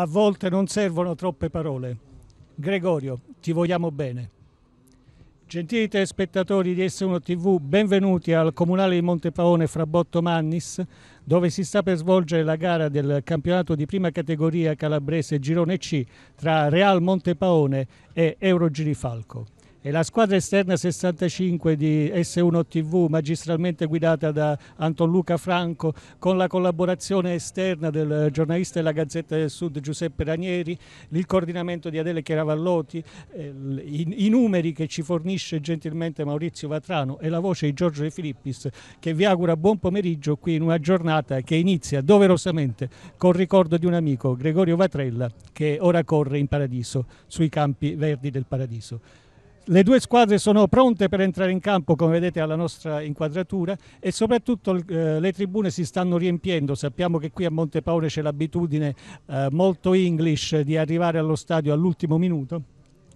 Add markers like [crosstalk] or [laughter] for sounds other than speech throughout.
A volte non servono troppe parole. Gregorio, ti vogliamo bene. Gentili telespettatori di S1 TV, benvenuti al Comunale di Montepaone fra Botto Mannis, dove si sta per svolgere la gara del campionato di prima categoria calabrese Girone C tra Real Montepaone e Eurogirifalco e la squadra esterna 65 di S1 TV magistralmente guidata da Anton Luca Franco con la collaborazione esterna del giornalista della Gazzetta del Sud Giuseppe Ranieri, il coordinamento di Adele Chiaravallotti, eh, i, i numeri che ci fornisce gentilmente Maurizio Vatrano e la voce di Giorgio De Filippis che vi augura buon pomeriggio qui in una giornata che inizia doverosamente col ricordo di un amico Gregorio Vatrella che ora corre in paradiso sui campi verdi del paradiso. Le due squadre sono pronte per entrare in campo, come vedete alla nostra inquadratura, e soprattutto eh, le tribune si stanno riempiendo. Sappiamo che qui a Monte Montepaone c'è l'abitudine eh, molto English di arrivare allo stadio all'ultimo minuto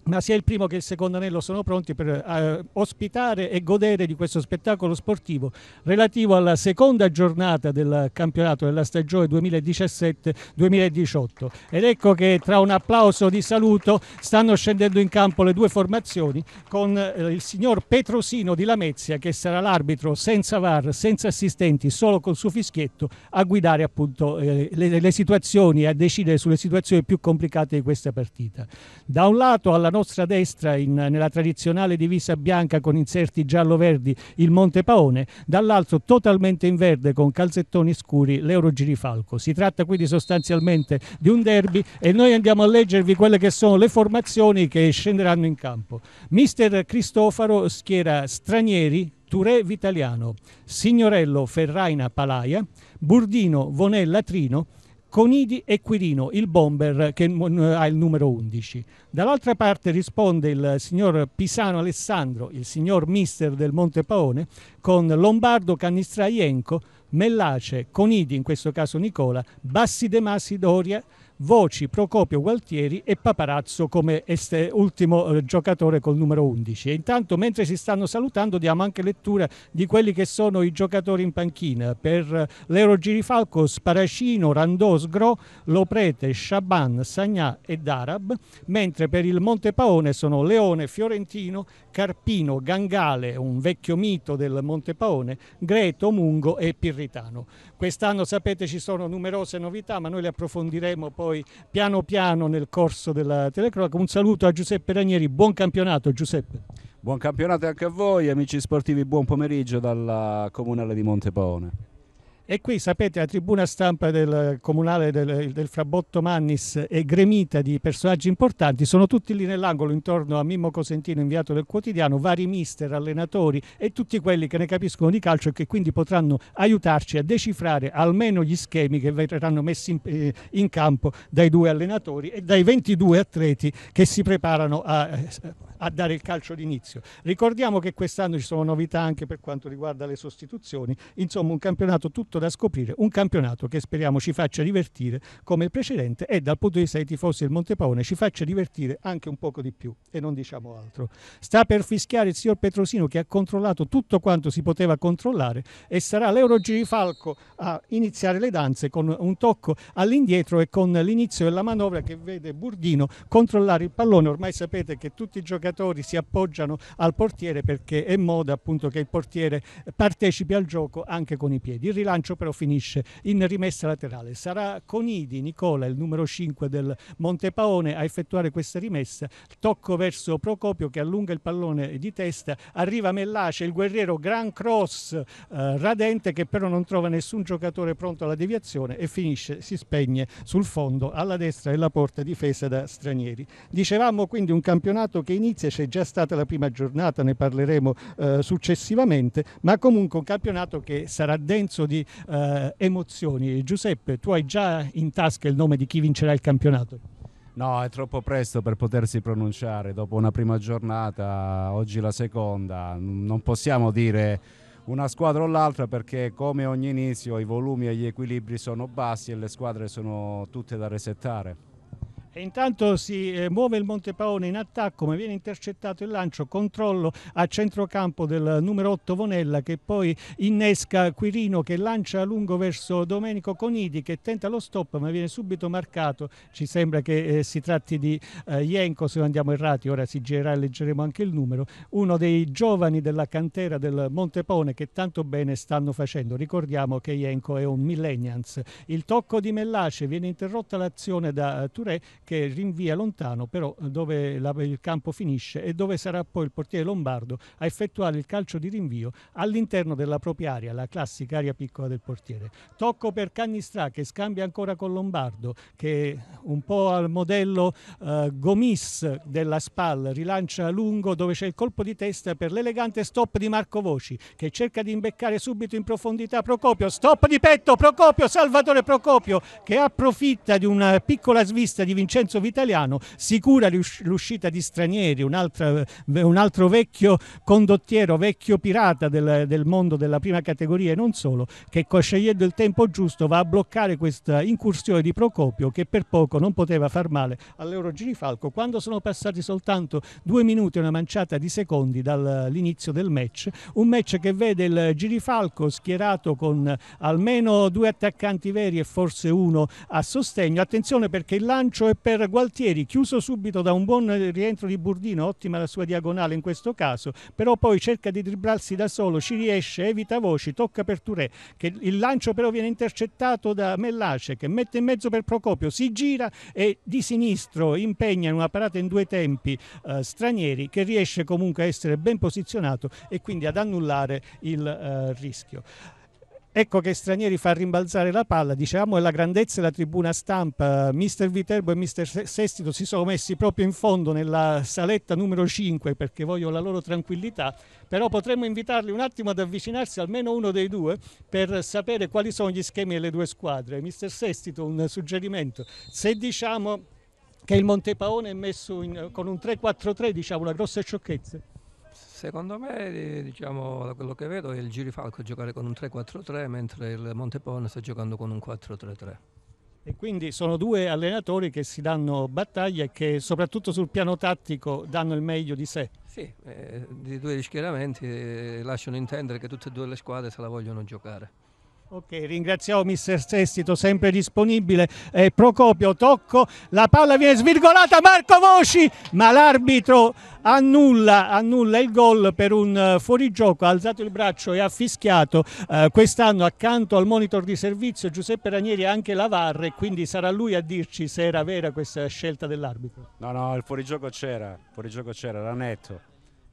ma sia il primo che il secondo anello sono pronti per eh, ospitare e godere di questo spettacolo sportivo relativo alla seconda giornata del campionato della stagione 2017-2018. Ed ecco che tra un applauso di saluto stanno scendendo in campo le due formazioni con eh, il signor Petrosino di Lamezia che sarà l'arbitro senza VAR, senza assistenti, solo col suo fischietto a guidare appunto eh, le, le situazioni, a decidere sulle situazioni più complicate di questa partita. Da un lato alla nostra destra in, nella tradizionale divisa bianca con inserti giallo-verdi il Monte Paone, dall'altro totalmente in verde con calzettoni scuri l'Eurogirifalco. Si tratta quindi sostanzialmente di un derby e noi andiamo a leggervi quelle che sono le formazioni che scenderanno in campo. Mister Cristofaro schiera Stranieri, Touré Vitaliano, Signorello Ferraina Palaia, Burdino Vonella Trino, Conidi e Quirino, il bomber che ha il numero 11. Dall'altra parte risponde il signor Pisano Alessandro, il signor mister del Monte Paone, con Lombardo Canistraienco, Mellace, Conidi, in questo caso Nicola, Bassi De Masi Doria, Voci, Procopio Gualtieri e Paparazzo come este, ultimo eh, giocatore col numero 11. E intanto mentre si stanno salutando diamo anche lettura di quelli che sono i giocatori in panchina. Per eh, l'Euro Girifalco Sparacino, Randosgro, Loprete, Chaban, Sagnà e Darab, mentre per il Monte Paone sono Leone, Fiorentino, Carpino, Gangale, un vecchio mito del Monte Paone, Greto, Mungo e Pirritano. Quest'anno sapete ci sono numerose novità ma noi le approfondiremo poi poi piano piano nel corso della telecronaca. Un saluto a Giuseppe Ranieri, buon campionato Giuseppe. Buon campionato anche a voi, amici sportivi, buon pomeriggio dalla Comunale di Montepaone. E qui sapete la tribuna stampa del comunale del, del Frabotto Mannis è gremita di personaggi importanti, sono tutti lì nell'angolo intorno a Mimmo Cosentino, inviato del quotidiano, vari mister, allenatori e tutti quelli che ne capiscono di calcio e che quindi potranno aiutarci a decifrare almeno gli schemi che verranno messi in, eh, in campo dai due allenatori e dai 22 atleti che si preparano a... Eh, a dare il calcio d'inizio. Ricordiamo che quest'anno ci sono novità anche per quanto riguarda le sostituzioni, insomma un campionato tutto da scoprire, un campionato che speriamo ci faccia divertire come il precedente e dal punto di vista dei tifosi del Montepaone ci faccia divertire anche un poco di più e non diciamo altro. Sta per fischiare il signor Petrosino che ha controllato tutto quanto si poteva controllare e sarà l'Eurogirifalco a iniziare le danze con un tocco all'indietro e con l'inizio della manovra che vede Burdino controllare il pallone, ormai sapete che tutti i giocatori giocatori si appoggiano al portiere perché è moda appunto che il portiere partecipi al gioco anche con i piedi. Il rilancio però finisce in rimessa laterale. Sarà Conidi, Nicola, il numero 5 del Montepaone, a effettuare questa rimessa. Tocco verso Procopio che allunga il pallone di testa, arriva Mellace, il guerriero, gran cross eh, radente che però non trova nessun giocatore pronto alla deviazione e finisce, si spegne sul fondo alla destra della porta difesa da stranieri. Dicevamo quindi un campionato che inizia Venezia c'è già stata la prima giornata, ne parleremo eh, successivamente, ma comunque un campionato che sarà denso di eh, emozioni. Giuseppe, tu hai già in tasca il nome di chi vincerà il campionato? No, è troppo presto per potersi pronunciare dopo una prima giornata, oggi la seconda, non possiamo dire una squadra o l'altra perché come ogni inizio i volumi e gli equilibri sono bassi e le squadre sono tutte da resettare. E intanto si eh, muove il Montepaone in attacco ma viene intercettato il lancio, controllo a centrocampo del numero 8 Vonella che poi innesca Quirino che lancia a lungo verso Domenico Conidi che tenta lo stop ma viene subito marcato, ci sembra che eh, si tratti di eh, Ienco se non andiamo errati, ora si girerà e leggeremo anche il numero, uno dei giovani della cantera del Montepaone che tanto bene stanno facendo, ricordiamo che Ienco è un millennials. Il tocco di Mellace viene interrotta l'azione da eh, Touré che rinvia lontano però eh, dove la, il campo finisce e dove sarà poi il portiere lombardo a effettuare il calcio di rinvio all'interno della propria area, la classica area piccola del portiere. Tocco per Cagnistrà che scambia ancora con Lombardo che un po' al modello eh, Gomis della SPAL rilancia lungo dove c'è il colpo di testa per l'elegante stop di Marco Voci che cerca di imbeccare subito in profondità Procopio, stop di petto Procopio, Salvatore Procopio che approfitta di una piccola svista di vincere Vincenzo Vitaliano, sicura l'uscita di Stranieri, un altro, un altro vecchio condottiero, vecchio pirata del, del, mondo della prima categoria e non solo, che scegliendo il tempo giusto va a bloccare questa incursione di Procopio che per poco non poteva far male all'Eurogirifalco quando sono passati soltanto due minuti e una manciata di secondi dall'inizio del match, un match che vede il Girifalco schierato con almeno due attaccanti veri e forse uno a sostegno, attenzione perché il lancio è per Gualtieri, chiuso subito da un buon rientro di Burdino, ottima la sua diagonale in questo caso, però poi cerca di dribblarsi da solo, ci riesce, evita voci, tocca per Touré, che il lancio però viene intercettato da Mellace che mette in mezzo per Procopio, si gira e di sinistro impegna in una parata in due tempi eh, stranieri che riesce comunque a essere ben posizionato e quindi ad annullare il eh, rischio. Ecco che Stranieri fa rimbalzare la palla, diciamo, è la grandezza della tribuna stampa. Mister Viterbo e mister Sestito si sono messi proprio in fondo nella saletta numero 5 perché voglio la loro tranquillità, però potremmo invitarli un attimo ad avvicinarsi almeno uno dei due per sapere quali sono gli schemi delle due squadre. Mister Sestito, un suggerimento. Se diciamo che il Montepaone è messo in, con un 3-4-3, diciamo, una grossa sciocchezza. Secondo me, diciamo, quello che vedo è il Girifalco giocare con un 3-4-3, mentre il Montepone sta giocando con un 4-3-3. E quindi sono due allenatori che si danno battaglia e che soprattutto sul piano tattico danno il meglio di sé. Sì, eh, di due schieramenti eh, lasciano intendere che tutte e due le squadre se la vogliono giocare. Ok, ringraziamo mister Sestito, sempre disponibile. Eh, Procopio, tocco, la palla viene svirgolata, Marco Voci, ma l'arbitro annulla, annulla il gol per un uh, fuorigioco, ha alzato il braccio e ha fischiato. Uh, Quest'anno accanto al monitor di servizio Giuseppe Ranieri e anche la VAR quindi sarà lui a dirci se era vera questa scelta dell'arbitro. No, no, il fuorigioco c'era, il fuorigioco c'era, era netto.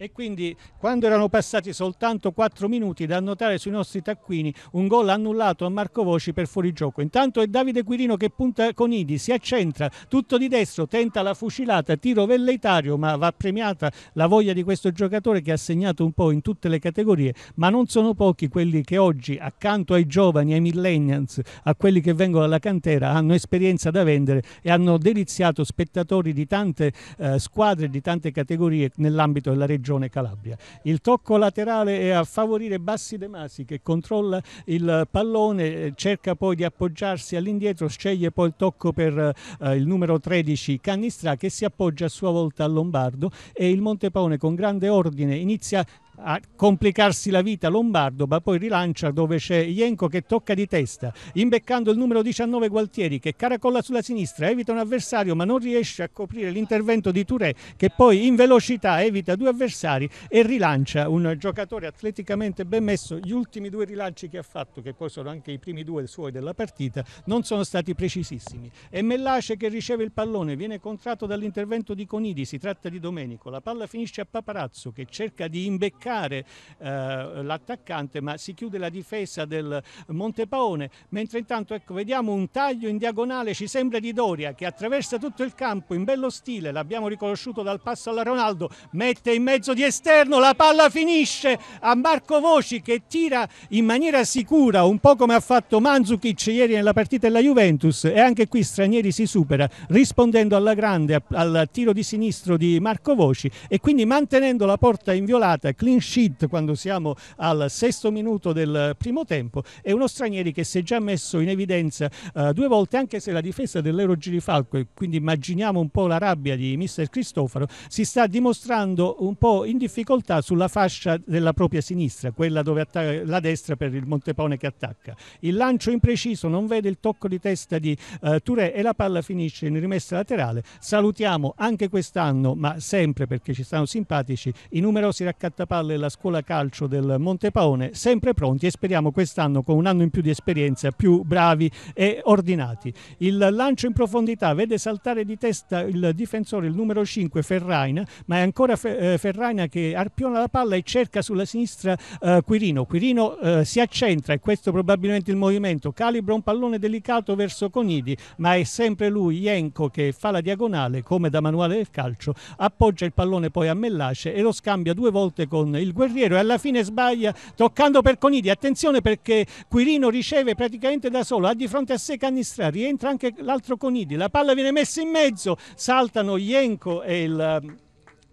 E quindi quando erano passati soltanto 4 minuti da annotare sui nostri taccuini un gol annullato a Marco Voci per fuorigioco. Intanto è Davide Quirino che punta con Idi, si accentra, tutto di destro, tenta la fucilata, tiro velleitario, ma va premiata la voglia di questo giocatore che ha segnato un po' in tutte le categorie, ma non sono pochi quelli che oggi accanto ai giovani, ai millennials, a quelli che vengono alla cantera, hanno esperienza da vendere e hanno deliziato spettatori di tante eh, squadre, di tante categorie nell'ambito della regione regione Calabria. Il tocco laterale è a favorire Bassi De Masi che controlla il pallone, eh, cerca poi di appoggiarsi all'indietro, sceglie poi il tocco per eh, il numero 13 Cannistra che si appoggia a sua volta a Lombardo e il Montepaone con grande ordine inizia a complicarsi la vita Lombardo ma poi rilancia dove c'è Ienco che tocca di testa imbeccando il numero 19 Gualtieri che caracolla sulla sinistra evita un avversario ma non riesce a coprire l'intervento di Touré che poi in velocità evita due avversari e rilancia un giocatore atleticamente ben messo gli ultimi due rilanci che ha fatto che poi sono anche i primi due suoi della partita non sono stati precisissimi e Mellace che riceve il pallone viene contratto dall'intervento di Conidi si tratta di Domenico la palla finisce a Paparazzo che cerca di imbeccare attaccare eh, l'attaccante, ma si chiude la difesa del Montepaone. Mentre intanto ecco, vediamo un taglio in diagonale, ci sembra di Doria che attraversa tutto il campo in bello stile, l'abbiamo riconosciuto dal passo alla Ronaldo, mette in mezzo di esterno, la palla finisce a Marco Voci che tira in maniera sicura, un po' come ha fatto Manzukic ieri nella partita della Juventus e anche qui Stranieri si supera rispondendo alla grande al tiro di sinistro di Marco Voci e quindi mantenendo la porta inviolata, clean clean sheet quando siamo al sesto minuto del primo tempo e uno Stranieri che si è già messo in evidenza uh, due volte anche se la difesa dell'Euro Girifalco e quindi immaginiamo un po' la rabbia di mister Cristofaro si sta dimostrando un po' in difficoltà sulla fascia della propria sinistra quella dove attacca la destra per il Montepone che attacca il lancio impreciso non vede il tocco di testa di uh, Touré e la palla finisce in rimessa laterale salutiamo anche quest'anno ma sempre perché ci stanno simpatici i numerosi raccattapalle Valle, la scuola calcio del Montepaone, sempre pronti e speriamo quest'anno con un anno in più di esperienza più bravi e ordinati. Il lancio in profondità vede saltare di testa il difensore, il numero 5 Ferraina, ma è ancora eh, Ferraina che arpiona la palla e cerca sulla sinistra eh, Quirino. Quirino eh, si accentra e questo probabilmente il movimento, calibra un pallone delicato verso Conidi, ma è sempre lui, Ienco, che fa la diagonale come da manuale del calcio, appoggia il pallone poi a Mellace e lo scambia due volte con il guerriero e alla fine sbaglia toccando per Conidi, attenzione perché Quirino riceve praticamente da solo, ha di fronte a sé Canistra, rientra anche l'altro Conidi, la palla viene messa in mezzo, saltano Ienco e il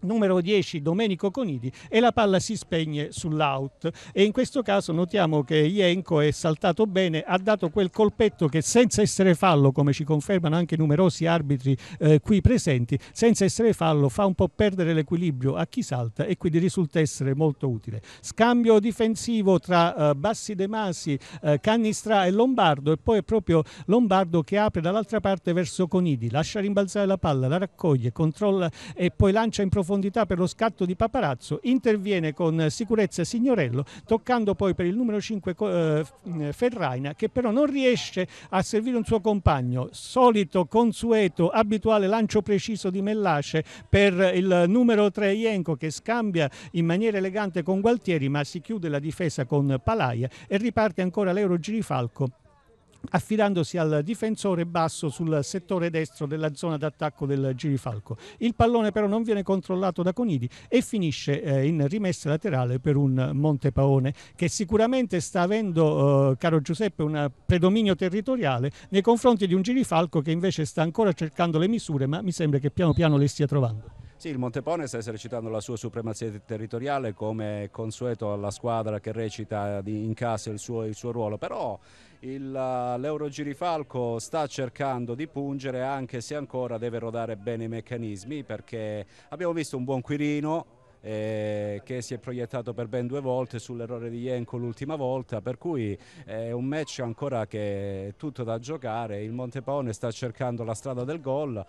numero 10 Domenico Conidi e la palla si spegne sull'out e in questo caso notiamo che Ienco è saltato bene, ha dato quel colpetto che senza essere fallo, come ci confermano anche numerosi arbitri eh, qui presenti, senza essere fallo fa un po' perdere l'equilibrio a chi salta e quindi risulta essere molto utile. Scambio difensivo tra eh, Bassi De Masi, eh, Cannistra e Lombardo e poi è proprio Lombardo che apre dall'altra parte verso Conidi, lascia rimbalzare la palla, la raccoglie, controlla e poi lancia in profondità profondità per lo scatto di Paparazzo, interviene con sicurezza Signorello, toccando poi per il numero 5 eh, Ferraina, che però non riesce a servire un suo compagno. Solito, consueto, abituale lancio preciso di Mellace per il numero 3 Ienco che scambia in maniera elegante con Gualtieri, ma si chiude la difesa con Palaia e riparte ancora l'Euro Girifalco affidandosi al difensore basso sul settore destro della zona d'attacco del girifalco. Il pallone però non viene controllato da Conidi e finisce eh, in rimessa laterale per un Montepaone che sicuramente sta avendo, eh, caro Giuseppe, un predominio territoriale nei confronti di un girifalco che invece sta ancora cercando le misure ma mi sembra che piano piano le stia trovando. Sì, il Montepone sta esercitando la sua supremazia territoriale come consueto alla squadra che recita in casa il suo, il suo ruolo, però il, eh, l'Eurogirifalco sta cercando di pungere anche se ancora deve rodare bene i meccanismi perché abbiamo visto un buon Quirino eh, che si è proiettato per ben due volte sull'errore di Jenko l'ultima volta, per cui è un match ancora che è tutto da giocare, il Montepone sta cercando la strada del gol,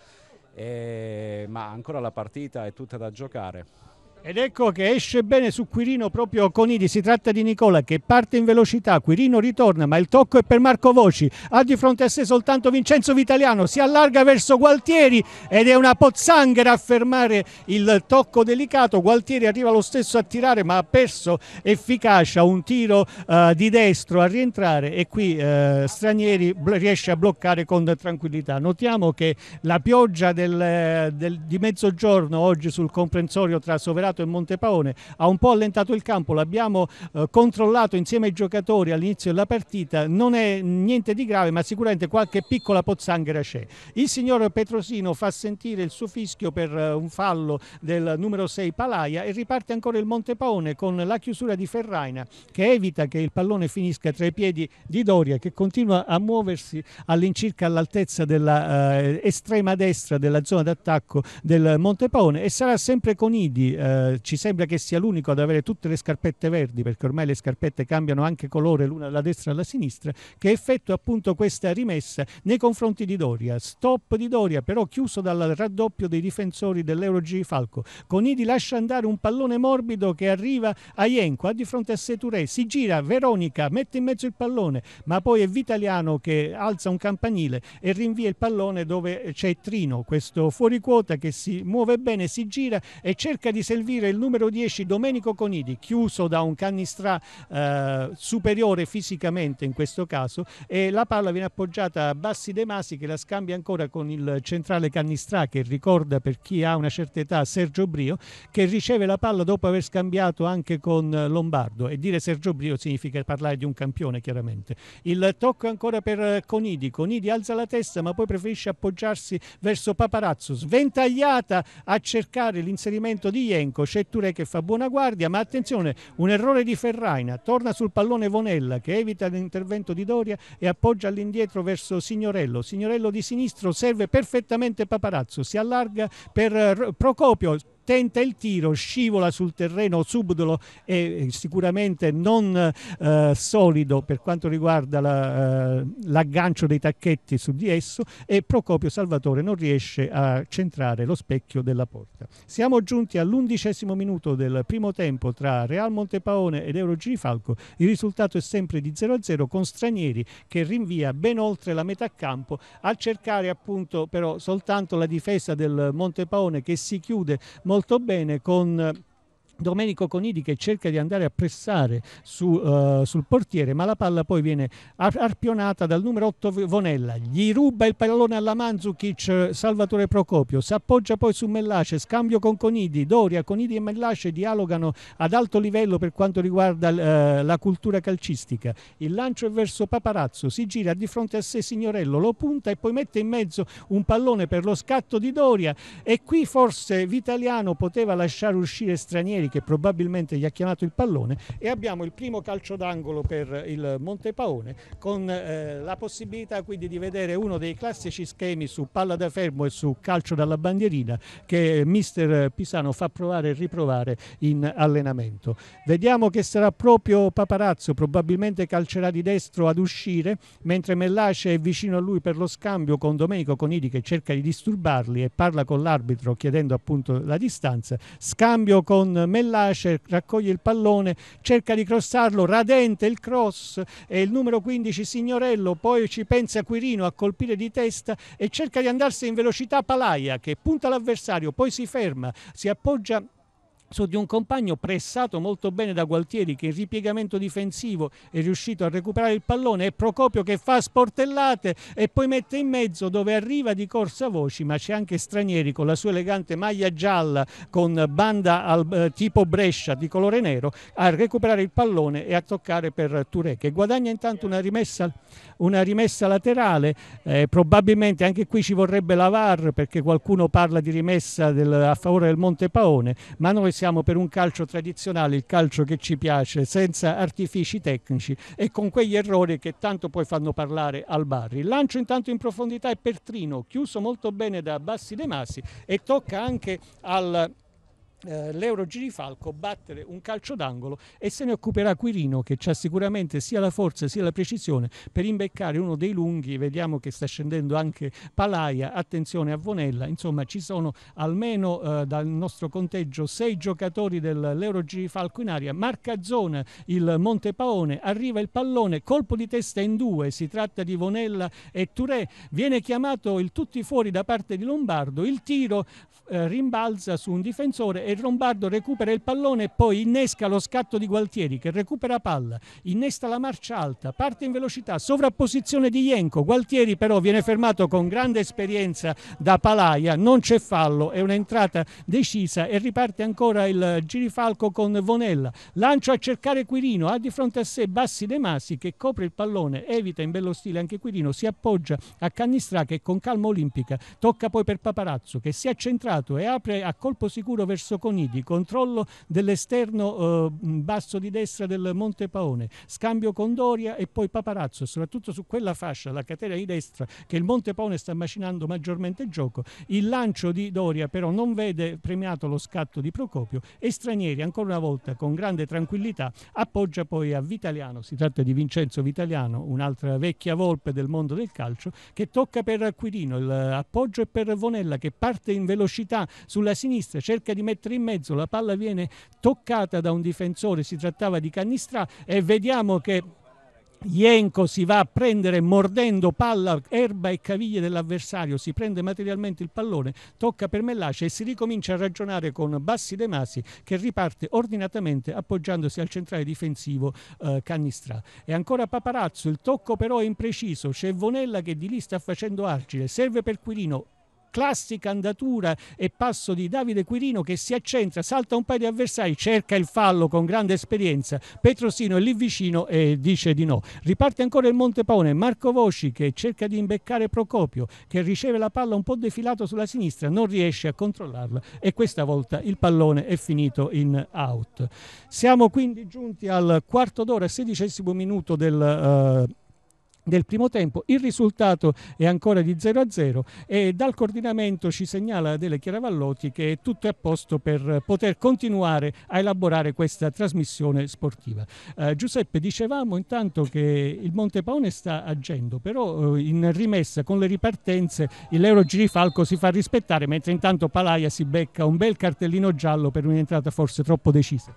eh, ma ancora la partita è tutta da giocare. Ed ecco che esce bene su Quirino proprio Conidi, si tratta di Nicola che parte in velocità, Quirino ritorna ma il tocco è per Marco Voci, ha di fronte a sé soltanto Vincenzo Vitaliano, si allarga verso Gualtieri ed è una pozzanghera a fermare il tocco delicato, Gualtieri arriva lo stesso a tirare ma ha perso efficacia, un tiro uh, di destro a rientrare e qui uh, Stranieri riesce a bloccare con tranquillità. Notiamo che la pioggia del, del, di mezzogiorno oggi sul comprensorio tra Sovrano recuperato il Montepaone, ha un po' allentato il campo, l'abbiamo eh, controllato insieme ai giocatori all'inizio della partita, non è niente di grave ma sicuramente qualche piccola pozzanghera c'è. Il signor Petrosino fa sentire il suo fischio per eh, un fallo del numero 6 Palaia e riparte ancora il Montepaone con la chiusura di Ferraina che evita che il pallone finisca tra i piedi di Doria che continua a muoversi all'incirca all'altezza dell'estrema eh, destra della zona d'attacco del Montepaone e sarà sempre con Conidi eh, eh, ci sembra che sia l'unico ad avere tutte le scarpette verdi, perché ormai le scarpette cambiano anche colore l'una alla destra e alla sinistra, che effettua appunto questa rimessa nei confronti di Doria. Stop di Doria, però chiuso dal raddoppio dei difensori dell'Euro G Falco. Conidi lascia andare un pallone morbido che arriva a Ienco, ha di fronte a Seturé, si gira, Veronica mette in mezzo il pallone, ma poi è Vitaliano che alza un campanile e rinvia il pallone dove c'è Trino, questo fuori quota che si muove bene, si gira e cerca di salvare servire il numero 10 Domenico Conidi, chiuso da un canistra eh, superiore fisicamente in questo caso, e la palla viene appoggiata a Bassi De Masi che la scambia ancora con il centrale canistra che ricorda per chi ha una certa età Sergio Brio, che riceve la palla dopo aver scambiato anche con Lombardo. E dire Sergio Brio significa parlare di un campione chiaramente. Il tocco ancora per Conidi, Conidi alza la testa ma poi preferisce appoggiarsi verso Paparazzo, sventagliata a cercare l'inserimento di Jenko Bianco, ecco, c'è Ture che fa buona guardia, ma attenzione, un errore di Ferraina, torna sul pallone Vonella che evita l'intervento di Doria e appoggia all'indietro verso Signorello, Signorello di sinistro serve perfettamente Paparazzo, si allarga per eh, Procopio, tenta il tiro, scivola sul terreno subdolo e eh, sicuramente non eh, solido per quanto riguarda la, eh, l'aggancio dei tacchetti su di esso e Procopio Salvatore non riesce a centrare lo specchio della porta. Siamo giunti all'undicesimo minuto del primo tempo tra Real Montepaone ed Euro Girifalco, il risultato è sempre di 0-0 con Stranieri che rinvia ben oltre la metà campo a cercare appunto però soltanto la difesa del Montepaone che si chiude molto molto bene con Domenico Conidi che cerca di andare a pressare su, uh, sul portiere, ma la palla poi viene ar- arpionata dal numero 8 Vonella. Gli ruba il pallone alla Manzukic, Salvatore Procopio. Si appoggia poi su Mellace, scambio con Conidi. Doria, Conidi e Mellace dialogano ad alto livello per quanto riguarda uh, la cultura calcistica. Il lancio è verso Paparazzo, si gira di fronte a sé Signorello, lo punta e poi mette in mezzo un pallone per lo scatto di Doria. E qui forse Vitaliano poteva lasciare uscire stranieri Mazzarri che probabilmente gli ha chiamato il pallone e abbiamo il primo calcio d'angolo per il Montepaone con eh, la possibilità quindi di vedere uno dei classici schemi su palla da fermo e su calcio dalla bandierina che mister Pisano fa provare e riprovare in allenamento. Vediamo che sarà proprio Paparazzo, probabilmente calcerà di destro ad uscire, mentre Mellace è vicino a lui per lo scambio con Domenico Conidi che cerca di disturbarli e parla con l'arbitro chiedendo appunto la distanza. Scambio con Mellace Mellasce raccoglie il pallone, cerca di crossarlo, radente il cross e il numero 15 Signorello, poi ci pensa Quirino a colpire di testa e cerca di andarsi in velocità Palaia che punta l'avversario, poi si ferma, si appoggia su di un compagno pressato molto bene da Gualtieri che in ripiegamento difensivo è riuscito a recuperare il pallone è Procopio che fa sportellate e poi mette in mezzo dove arriva di corsa voci ma c'è anche Stranieri con la sua elegante maglia gialla con banda al, eh, tipo Brescia di colore nero a recuperare il pallone e a toccare per Touré che guadagna intanto una rimessa, una rimessa laterale eh, probabilmente anche qui ci vorrebbe la VAR perché qualcuno parla di rimessa del, a favore del Monte Paone ma noi siamo per un calcio tradizionale, il calcio che ci piace, senza artifici tecnici e con quegli errori che tanto poi fanno parlare al Barri. Il lancio intanto in profondità è per Trino, chiuso molto bene da Bassi De Masi e tocca anche al eh, l'Euro Girifalco battere un calcio d'angolo e se ne occuperà Quirino che ha sicuramente sia la forza sia la precisione per imbeccare uno dei lunghi, vediamo che sta scendendo anche Palaia, attenzione a Vonella, insomma ci sono almeno eh, dal nostro conteggio sei giocatori dell'Euro Girifalco in aria, marca zona il Monte Paone, arriva il pallone, colpo di testa in due, si tratta di Vonella e Touré, viene chiamato il tutti fuori da parte di Lombardo, il tiro eh, rimbalza su un difensore e Lombardo recupera il pallone e poi innesca lo scatto di Gualtieri che recupera palla, innesta la marcia alta, parte in velocità, sovrapposizione di Ienco, Gualtieri però viene fermato con grande esperienza da Palaia, non c'è fallo, è un'entrata decisa e riparte ancora il girifalco con Vonella, lancio a cercare Quirino, ha di fronte a sé Bassi De Masi che copre il pallone, evita in bello stile anche Quirino, si appoggia a Cannistra che con calma olimpica tocca poi per Paparazzo che si è accentrato centrato e apre a colpo sicuro verso Conidi, controllo dell'esterno eh, basso di destra del Monte Paone, scambio con Doria e poi Paparazzo, soprattutto su quella fascia, la catena di destra, che il Monte Paone sta macinando maggiormente il gioco. Il lancio di Doria però non vede premiato lo scatto di Procopio e Stranieri ancora una volta con grande tranquillità appoggia poi a Vitaliano, si tratta di Vincenzo Vitaliano, un'altra vecchia volpe del mondo del calcio, che tocca per Quirino, l'appoggio è per Vonella che parte in velocità profondità sulla sinistra, cerca di mettere in mezzo, la palla viene toccata da un difensore, si trattava di Canistra e vediamo che Ienco si va a prendere mordendo palla, erba e caviglie dell'avversario, si prende materialmente il pallone, tocca per Mellace e si ricomincia a ragionare con Bassi De Masi che riparte ordinatamente appoggiandosi al centrale difensivo eh, Canistra. E ancora Paparazzo, il tocco però è impreciso, c'è Vonella che di lì sta facendo argine, serve per Quirino, classica andatura e passo di Davide Quirino che si accentra, salta un paio di avversari, cerca il fallo con grande esperienza, Petrosino è lì vicino e dice di no. Riparte ancora il Montepone, Marco Voci che cerca di imbeccare Procopio che riceve la palla un po' defilato sulla sinistra, non riesce a controllarla e questa volta il pallone è finito in out. Siamo quindi giunti al quarto d'ora, sedicesimo minuto del... Uh, del primo tempo. Il risultato è ancora di 0 a 0 e dal coordinamento ci segnala Adele Chiaravallotti che tutto è a posto per poter continuare a elaborare questa trasmissione sportiva. Eh, Giuseppe, dicevamo intanto che il Montepaone sta agendo, però eh, in rimessa con le ripartenze l'Euro Girifalco si fa rispettare, mentre intanto Palaia si becca un bel cartellino giallo per un'entrata forse troppo decisa.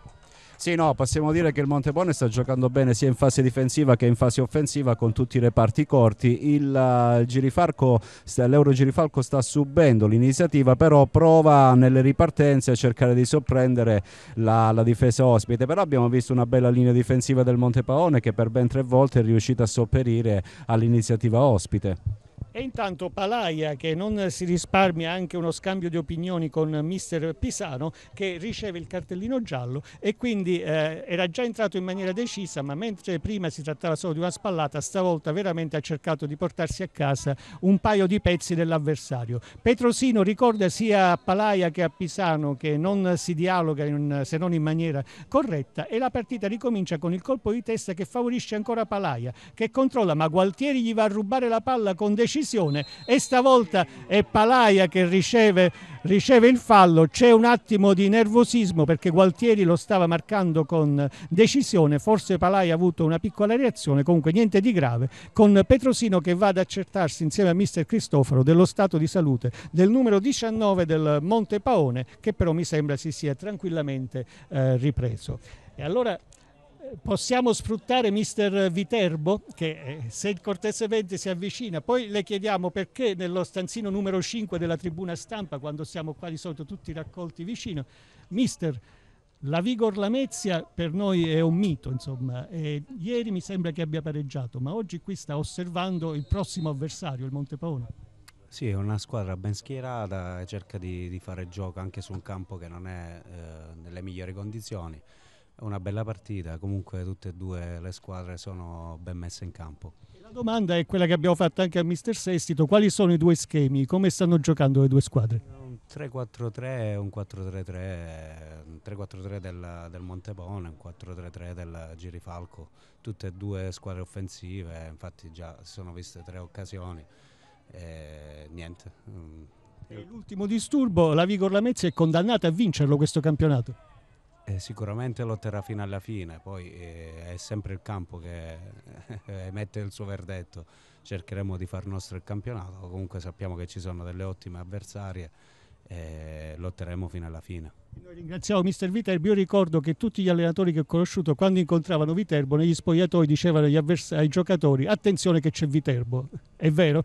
Sì, no, possiamo dire che il Montebone sta giocando bene sia in fase difensiva che in fase offensiva con tutti i reparti corti. Il, uh, l'Euro Girifalco sta subendo l'iniziativa, però prova nelle ripartenze a cercare di sorprendere la, la difesa ospite. Però abbiamo visto una bella linea difensiva del Montepaone che per ben tre volte è riuscita a sopperire all'iniziativa ospite. E intanto Palaia che non si risparmia anche uno scambio di opinioni con mister Pisano che riceve il cartellino giallo e quindi eh, era già entrato in maniera decisa ma mentre prima si trattava solo di una spallata stavolta veramente ha cercato di portarsi a casa un paio di pezzi dell'avversario. Petrosino ricorda sia a Palaia che a Pisano che non si dialoga in, se non in maniera corretta e la partita ricomincia con il colpo di testa che favorisce ancora Palaia che controlla ma Gualtieri gli va a rubare la palla con decisione decisione e stavolta è Palaia che riceve, riceve il fallo, c'è un attimo di nervosismo perché Gualtieri lo stava marcando con decisione, forse Palaia ha avuto una piccola reazione, comunque niente di grave, con Petrosino che va ad accertarsi insieme a mister Cristoforo dello stato di salute del numero 19 del Monte Paone che però mi sembra si sia tranquillamente eh, ripreso. E allora possiamo sfruttare mister Viterbo, che eh, se cortesemente si avvicina, poi le chiediamo perché nello stanzino numero 5 della tribuna stampa, quando siamo qua di solito tutti raccolti vicino, mister, la Vigor Lamezia per noi è un mito, insomma, e ieri mi sembra che abbia pareggiato, ma oggi qui sta osservando il prossimo avversario, il Montepaone. Sì, è una squadra ben schierata, cerca di, di fare gioco anche su un campo che non è eh, nelle migliori condizioni una bella partita, comunque tutte e due le squadre sono ben messe in campo. La domanda è quella che abbiamo fatto anche a mister Sestito, quali sono i due schemi, come stanno giocando le due squadre? Un 3-4-3 e un 4-3-3, un 3-4-3 del, del Montepone, un 4-3-3 del Girifalco, tutte e due squadre offensive, infatti già si sono viste tre occasioni e niente. Mm. L'ultimo disturbo, la Vigor Lamezia è condannata a vincerlo questo campionato? eh, sicuramente lotterà fino alla fine, poi eh, è sempre il campo che eh, emette il suo verdetto, cercheremo di far nostro il campionato, comunque sappiamo che ci sono delle ottime avversarie e eh, lotteremo fino alla fine. Noi ringraziamo mister Viterbo, io ricordo che tutti gli allenatori che ho conosciuto quando incontravano Viterbo negli spogliatoi dicevano agli ai giocatori attenzione che c'è Viterbo, è vero?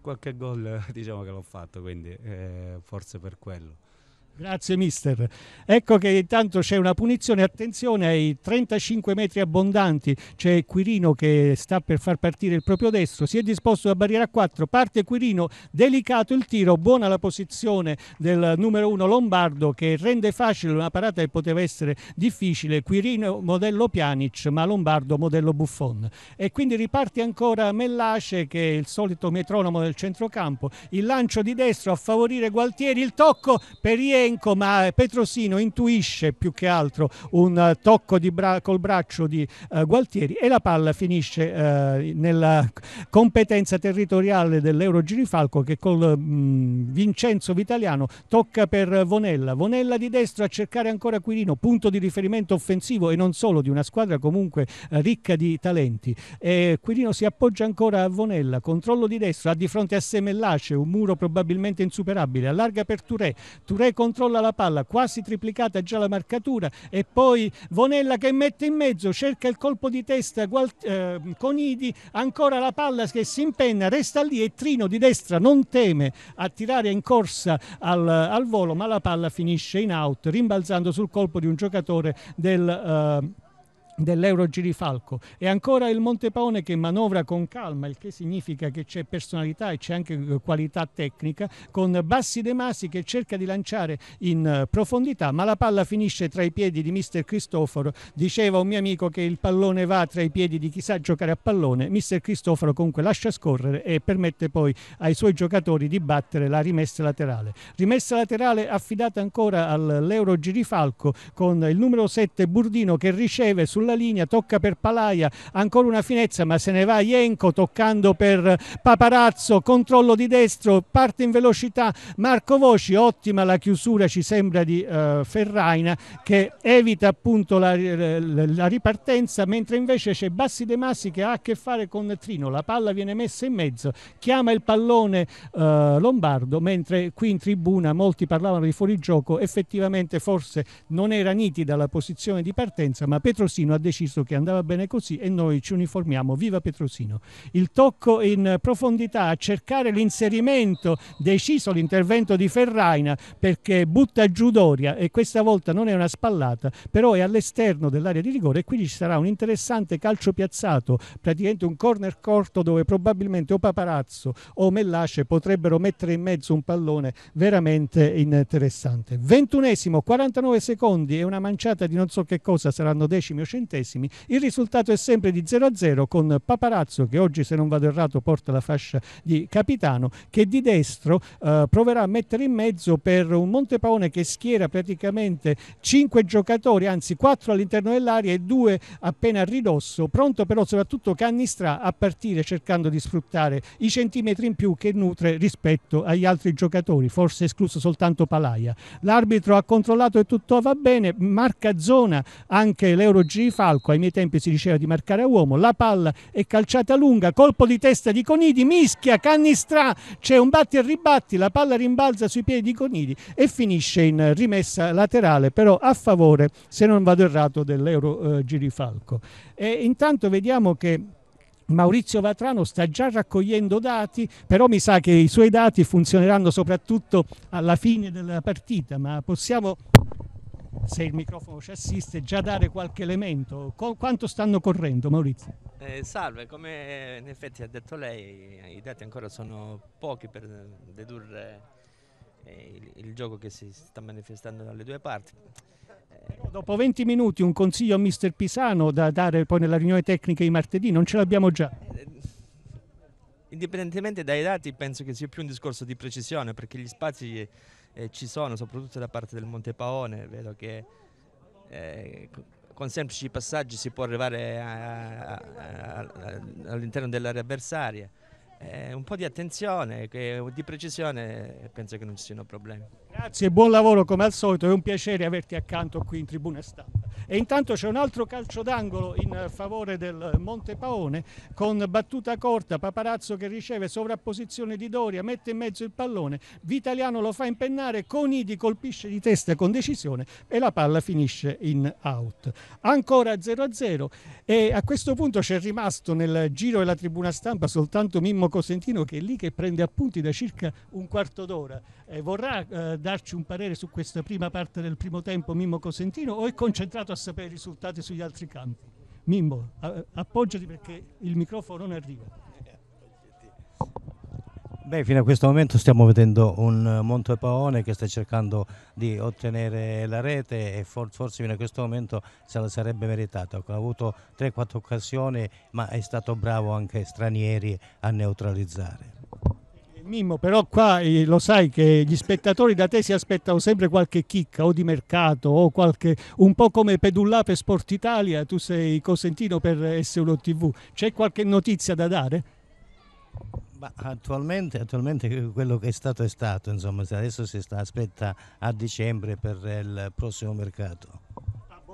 Qualche gol diciamo che l'ho fatto, quindi eh, forse per quello. Grazie mister. Ecco che intanto c'è una punizione, attenzione ai 35 metri abbondanti, c'è Quirino che sta per far partire il proprio destro, si è disposto la barriera a 4, parte Quirino, delicato il tiro, buona la posizione del numero 1 Lombardo che rende facile una parata che poteva essere difficile, Quirino modello Pjanic ma Lombardo modello Buffon. E quindi riparte ancora Mellace che è il solito metronomo del centrocampo, il lancio di destro a favorire Gualtieri, il tocco per Ieri l'elenco, ma Petrosino intuisce più che altro un eh, tocco bra col braccio di eh, Gualtieri e la palla finisce eh, nella competenza territoriale dell'Eurogirifalco che col mh, mm, Vincenzo Vitaliano tocca per Vonella. Vonella di destra a cercare ancora Quirino, punto di riferimento offensivo e non solo di una squadra comunque eh, ricca di talenti. E Quirino si appoggia ancora a Vonella, controllo di destra, ha di fronte a sé Mellace, un muro probabilmente insuperabile, allarga per Touré, Touré contro controlla la palla, quasi triplicata già la marcatura e poi Vonella che mette in mezzo, cerca il colpo di testa eh, Conidi, ancora la palla che si impenna, resta lì e Trino di destra non teme a tirare in corsa al, al volo ma la palla finisce in out rimbalzando sul colpo di un giocatore del... Eh, dell'Euro Girifalco e ancora il Montepaone che manovra con calma il che significa che c'è personalità e c'è anche eh, qualità tecnica con Bassi De Masi che cerca di lanciare in eh, profondità ma la palla finisce tra i piedi di mister Cristoforo diceva un mio amico che il pallone va tra i piedi di chi sa giocare a pallone mister Cristoforo comunque lascia scorrere e permette poi ai suoi giocatori di battere la rimessa laterale rimessa laterale affidata ancora all'Euro Girifalco con il numero 7 Burdino che riceve sulla sulla linea, tocca per Palaia, ancora una finezza ma se ne va Ienco toccando per Paparazzo, controllo di destro, parte in velocità Marco Voci, ottima la chiusura ci sembra di eh, Ferraina che evita appunto la, eh, la ripartenza mentre invece c'è Bassi De Massi che ha a che fare con Trino, la palla viene messa in mezzo, chiama il pallone eh, Lombardo mentre qui in tribuna molti parlavano di fuorigioco, effettivamente forse non era nitida la posizione di partenza ma Petrosino ha deciso che andava bene così e noi ci uniformiamo. Viva Petrosino! Il tocco in profondità a cercare l'inserimento, deciso l'intervento di Ferraina perché butta giù Doria e questa volta non è una spallata, però è all'esterno dell'area di rigore e quindi ci sarà un interessante calcio piazzato, praticamente un corner corto dove probabilmente o Paparazzo o Mellace potrebbero mettere in mezzo un pallone veramente interessante. 21esimo, 49 secondi e una manciata di non so che cosa, saranno decimi o centesimi centesimi. Il risultato è sempre di 0-0 a con Paparazzo che oggi se non vado errato porta la fascia di capitano che di destro eh, proverà a mettere in mezzo per un Montepaone che schiera praticamente 5 giocatori, anzi 4 all'interno dell'area e 2 appena a ridosso, pronto però soprattutto Cannistra a partire cercando di sfruttare i centimetri in più che nutre rispetto agli altri giocatori, forse escluso soltanto Palaia. L'arbitro ha controllato e tutto va bene, marca zona anche l'Euro G Falco, ai miei tempi si diceva di marcare a uomo, la palla è calciata lunga, colpo di testa di Conidi, mischia, canistra, c'è un batti e ribatti, la palla rimbalza sui piedi di Conidi e finisce in rimessa laterale, però a favore, se non vado errato, dell'Euro eh, Girifalco. E intanto vediamo che Maurizio Vatrano sta già raccogliendo dati, però mi sa che i suoi dati funzioneranno soprattutto alla fine della partita, ma possiamo se il microfono ci assiste, già dare qualche elemento. Co- quanto stanno correndo, Maurizio? Eh, salve, come in effetti ha detto lei, i dati ancora sono pochi per dedurre eh, il, il, gioco che si sta manifestando dalle due parti. Eh. Dopo 20 minuti un consiglio a mister Pisano da dare poi nella riunione tecnica di martedì, non ce l'abbiamo già? Eh, indipendentemente dai dati penso che sia più un discorso di precisione perché gli spazi eh, ci sono, soprattutto da parte del Monte Paone, vedo che eh, con semplici passaggi si può arrivare all'interno dell'area avversaria. Eh, un po' di attenzione, che, di precisione, penso che non ci siano problemi. Grazie, buon lavoro come al solito, è un piacere averti accanto qui in tribuna stampa. E intanto c'è un altro calcio d'angolo in eh, favore del Monte Paone con battuta corta, Paparazzo che riceve sovrapposizione di Doria, mette in mezzo il pallone, Vitaliano lo fa impennare, Conidi colpisce di testa con decisione e la palla finisce in out. Ancora 0-0 e a questo punto c'è rimasto nel giro della tribuna stampa soltanto Mimmo Cosentino che è lì che prende appunti da circa un quarto d'ora. Eh, vorrà eh, dare darci un parere su questa prima parte del primo tempo Mimmo Cosentino o è concentrato a sapere i risultati sugli altri campi? Mimmo, appoggiati perché il microfono non arriva. Beh, fino a questo momento stiamo vedendo un Monte Paone che sta cercando di ottenere la rete e forse fino a questo momento se la sarebbe meritato. Ha avuto 3-4 occasioni ma è stato bravo anche Stranieri a neutralizzare. Mimmo, però qua eh, lo sai che gli spettatori da te si aspettano sempre qualche chicca o di mercato o qualche... un po' come Pedulla per Sport Italia, tu sei Cosentino per S1 TV. C'è qualche notizia da dare? Attualmente, attualmente, quello che è stato è stato, insomma, adesso si sta, aspetta a dicembre per il prossimo mercato.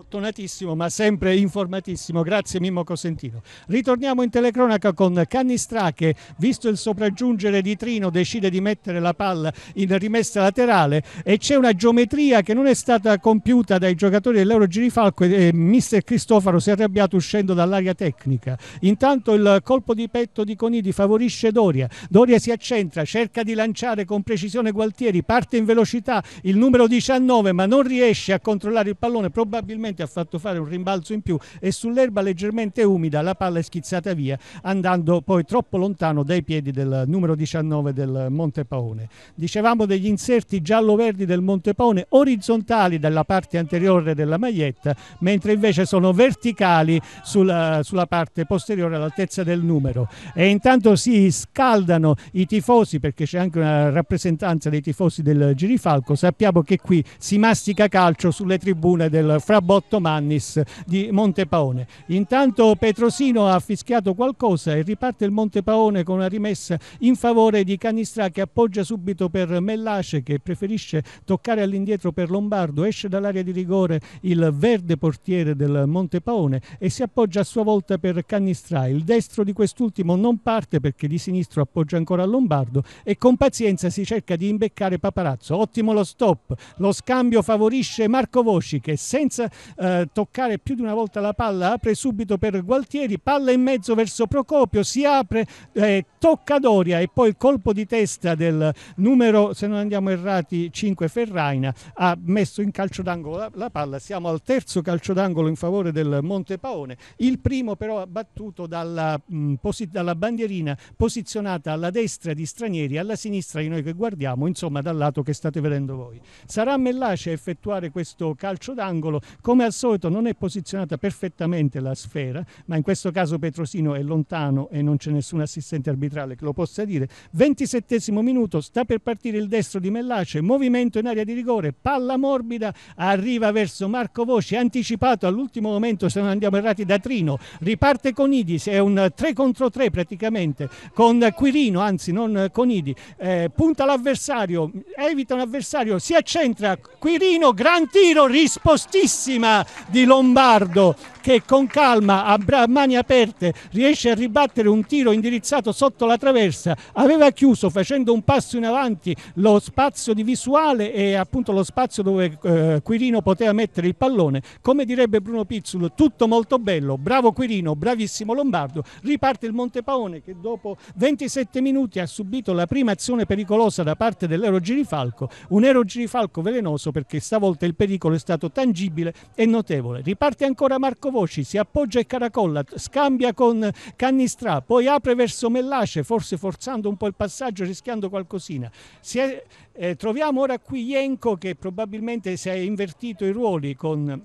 Fortunatissimo ma sempre informatissimo, grazie Mimmo Cosentino. Ritorniamo in telecronaca con Canistra che visto il sopraggiungere di Trino decide di mettere la palla in rimessa laterale e c'è una geometria che non è stata compiuta dai giocatori dell'Euro Girifalco e mister Cristofaro si è arrabbiato uscendo dall'area tecnica. Intanto il colpo di petto di Conidi favorisce Doria, Doria si accentra, cerca di lanciare con precisione Gualtieri, parte in velocità il numero 19 ma non riesce a controllare il pallone probabilmente ha fatto fare un rimbalzo in più e sull'erba leggermente umida la palla è schizzata via andando poi troppo lontano dai piedi del numero 19 del Monte Paone. Dicevamo degli inserti giallo-verdi del Monte Paone orizzontali dalla parte anteriore della maglietta mentre invece sono verticali sulla, eh, sulla parte posteriore all'altezza del numero e intanto si scaldano i tifosi perché c'è anche una rappresentanza dei tifosi del Girifalco sappiamo che qui si mastica calcio sulle tribune del Frabotto Lotto Mannis di Montepaone. Intanto Petrosino ha fischiato qualcosa e riparte il Montepaone con una rimessa in favore di Canistra che appoggia subito per Mellace che preferisce toccare all'indietro per Lombardo, esce dall'area di rigore il verde portiere del Montepaone e si appoggia a sua volta per Canistra. Il destro di quest'ultimo non parte perché di sinistro appoggia ancora a Lombardo e con pazienza si cerca di imbeccare Paparazzo. Ottimo lo stop, lo scambio favorisce Marco Voci che senza eh, toccare più di una volta la palla, apre subito per Gualtieri, palla in mezzo verso Procopio, si apre, eh, tocca Doria e poi il colpo di testa del numero, se non andiamo errati, 5 Ferraina, ha messo in calcio d'angolo la, la palla, siamo al terzo calcio d'angolo in favore del Monte Paone, il primo però battuto dalla, mh, mm, dalla bandierina posizionata alla destra di Stranieri, alla sinistra di noi che guardiamo, insomma dal lato che state vedendo voi. Sarà Mellace a effettuare questo calcio d'angolo come al solito non è posizionata perfettamente la sfera, ma in questo caso Petrosino è lontano e non c'è nessun assistente arbitrale che lo possa dire. 27 minuto, sta per partire il destro di Mellace, movimento in area di rigore, palla morbida, arriva verso Marco Voci, anticipato all'ultimo momento se non andiamo errati da Trino, riparte con Conidis, è un 3 contro 3 praticamente, con Quirino, anzi non Conidi, eh, punta l'avversario, evita un avversario, si accentra, Quirino, gran tiro, rispostissimo prima di Lombardo che con calma a mani aperte riesce a ribattere un tiro indirizzato sotto la traversa, aveva chiuso facendo un passo in avanti lo spazio di visuale e appunto lo spazio dove eh, Quirino poteva mettere il pallone, come direbbe Bruno Pizzul, tutto molto bello, bravo Quirino, bravissimo Lombardo, riparte il Montepaone che dopo 27 minuti ha subito la prima azione pericolosa da parte dell'Ero Girifalco, un Ero Girifalco velenoso perché stavolta il pericolo è stato tangibile e notevole. Riparte ancora Marco Voci, si appoggia e caracolla, scambia con Cannistra, poi apre verso Mellace, forse forzando un po' il passaggio, rischiando qualcosina. È, eh, troviamo ora qui Jenko che probabilmente si è invertito i ruoli con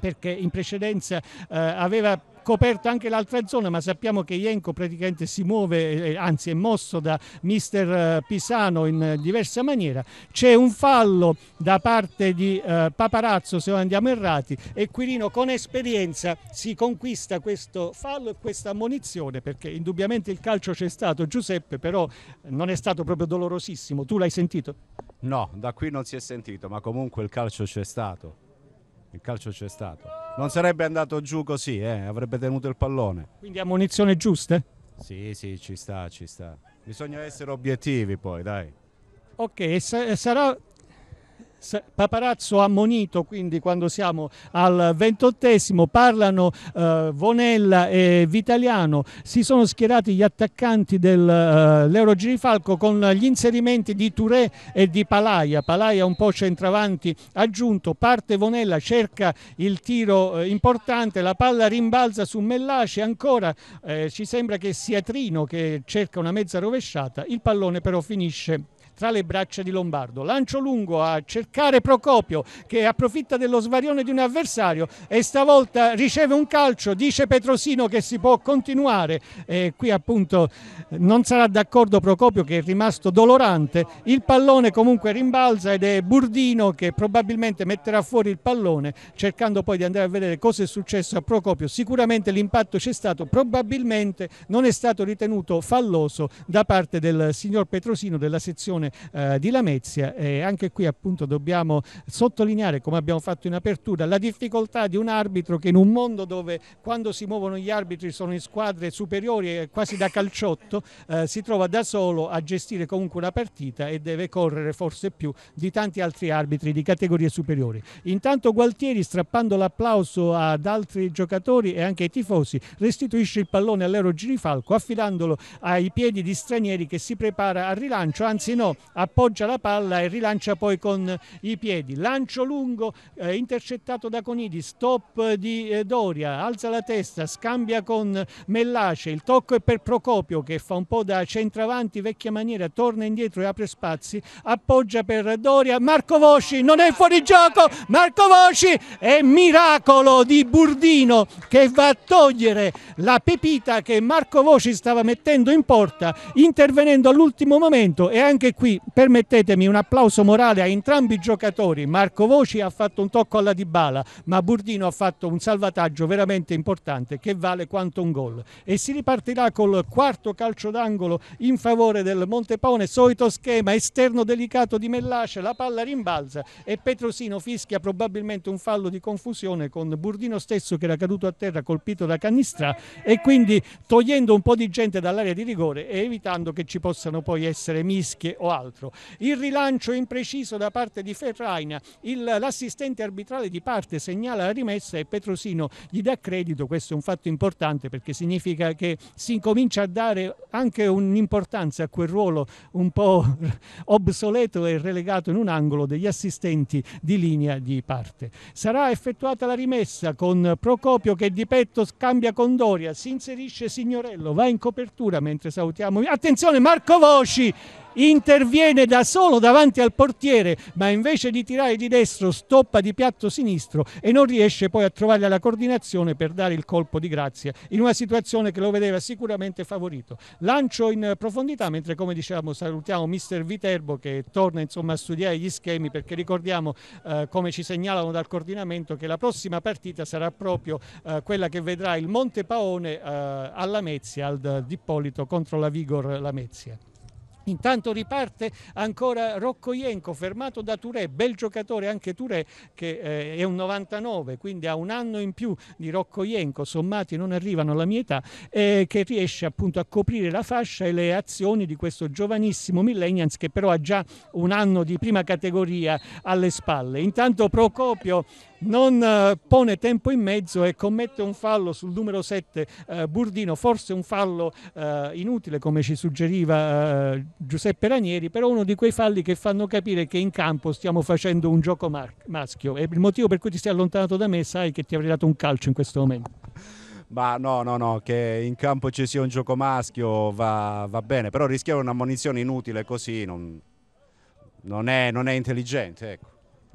perché in precedenza eh, aveva coperto anche l'altra zona, ma sappiamo che Ienco praticamente si muove, eh, eh, anzi è mosso da mister eh, Pisano in diversa maniera. C'è un fallo da parte di eh, Paparazzo, se non andiamo errati, e Quirino con esperienza si conquista questo fallo e questa ammonizione, perché indubbiamente il calcio c'è stato, Giuseppe, però non è stato proprio dolorosissimo. Tu l'hai sentito? No, da qui non si è sentito, ma comunque il calcio c'è stato il calcio c'è stato. Non sarebbe andato giù così, eh? avrebbe tenuto il pallone. Quindi a munizioni giuste? Sì, sì, ci sta, ci sta. Bisogna essere obiettivi poi, dai. Ok, sarà Paparazzo ha monito quindi quando siamo al ventottesimo, parlano eh, Vonella e Vitaliano, si sono schierati gli attaccanti dell'Eurogirifalco eh, con gli inserimenti di Touré e di Palaia, Palaia un po' centravanti aggiunto, parte Vonella, cerca il tiro eh, importante, la palla rimbalza su Mellace, ancora eh, ci sembra che sia Trino che cerca una mezza rovesciata, il pallone però finisce tra le braccia di Lombardo. Lancio lungo a cercare Procopio che approfitta dello svarione di un avversario e stavolta riceve un calcio, dice Petrosino che si può continuare. E qui appunto non sarà d'accordo Procopio che è rimasto dolorante. Il pallone comunque rimbalza ed è Burdino che probabilmente metterà fuori il pallone cercando poi di andare a vedere cosa è successo a Procopio. Sicuramente l'impatto c'è stato, probabilmente non è stato ritenuto falloso da parte del signor Petrosino della sezione stazione eh, di Lamezia e anche qui appunto dobbiamo sottolineare come abbiamo fatto in apertura la difficoltà di un arbitro che in un mondo dove quando si muovono gli arbitri sono in squadre superiori quasi da calciotto eh, si trova da solo a gestire comunque una partita e deve correre forse più di tanti altri arbitri di categorie superiori. Intanto Gualtieri strappando l'applauso ad altri giocatori e anche ai tifosi restituisce il pallone all'Euro Girifalco affidandolo ai piedi di stranieri che si prepara al rilancio, anzi no, appoggia la palla e rilancia poi con i piedi. Lancio lungo eh, intercettato da Conidi, stop di eh, Doria, alza la testa, scambia con Mellace, il tocco è per Procopio che fa un po' da centravanti vecchia maniera, torna indietro e apre spazi, appoggia per Doria, Marco Voci non è fuori gioco, Marco Voci è miracolo di Burdino che va a togliere la pepita che Marco Voci stava mettendo in porta intervenendo all'ultimo momento e anche qui qui permettetemi un applauso morale a entrambi i giocatori. Marco Voci ha fatto un tocco alla Dybala, ma Burdino ha fatto un salvataggio veramente importante che vale quanto un gol. E si ripartirà col quarto calcio d'angolo in favore del Montepone, solito schema esterno delicato di Mellace, la palla rimbalza e Petrosino fischia probabilmente un fallo di confusione con Burdino stesso che era caduto a terra colpito da Canistra e quindi togliendo un po' di gente dall'area di rigore e evitando che ci possano poi essere mischie o altro. Il rilancio impreciso da parte di Ferraina, l'assistente arbitrale di parte segnala la rimessa e Petrosino gli dà credito, questo è un fatto importante perché significa che si comincia a dare anche un'importanza a quel ruolo un po' [laughs] obsoleto e relegato in un angolo degli assistenti di linea di parte. Sarà effettuata la rimessa con Procopio che di petto scambia con Doria, si inserisce Signorello, va in copertura mentre salutiamo. Attenzione Marco Voci! interviene da solo davanti al portiere, ma invece di tirare di destro stoppa di piatto sinistro e non riesce poi a trovare la coordinazione per dare il colpo di grazia in una situazione che lo vedeva sicuramente favorito. Lancio in profondità mentre come dicevamo salutiamo mister Viterbo che torna insomma, a studiare gli schemi perché ricordiamo eh, come ci segnalano dal coordinamento che la prossima partita sarà proprio eh, quella che vedrà il Monte Paone eh, alla Mezia, al Dippolito contro la Vigor Lamezia. Intanto riparte ancora Rocco Ienco, fermato da Touré, bel giocatore anche Touré che eh, è un 99, quindi ha un anno in più di Rocco Ienco, sommati non arrivano alla mia età, eh, che riesce appunto a coprire la fascia e le azioni di questo giovanissimo Millennials che però ha già un anno di prima categoria alle spalle. Intanto Procopio non eh, pone tempo in mezzo e commette un fallo sul numero 7 eh, Burdino, forse un fallo eh, inutile come ci suggeriva Giuseppe Ranieri, però uno di quei falli che fanno capire che in campo stiamo facendo un gioco maschio e il motivo per cui ti sei allontanato da me sai che ti avrei dato un calcio in questo momento. Ma no, no, no, che in campo ci sia un gioco maschio va, va bene, però rischiare un'ammonizione inutile così non, non, è, non è intelligente. Ecco.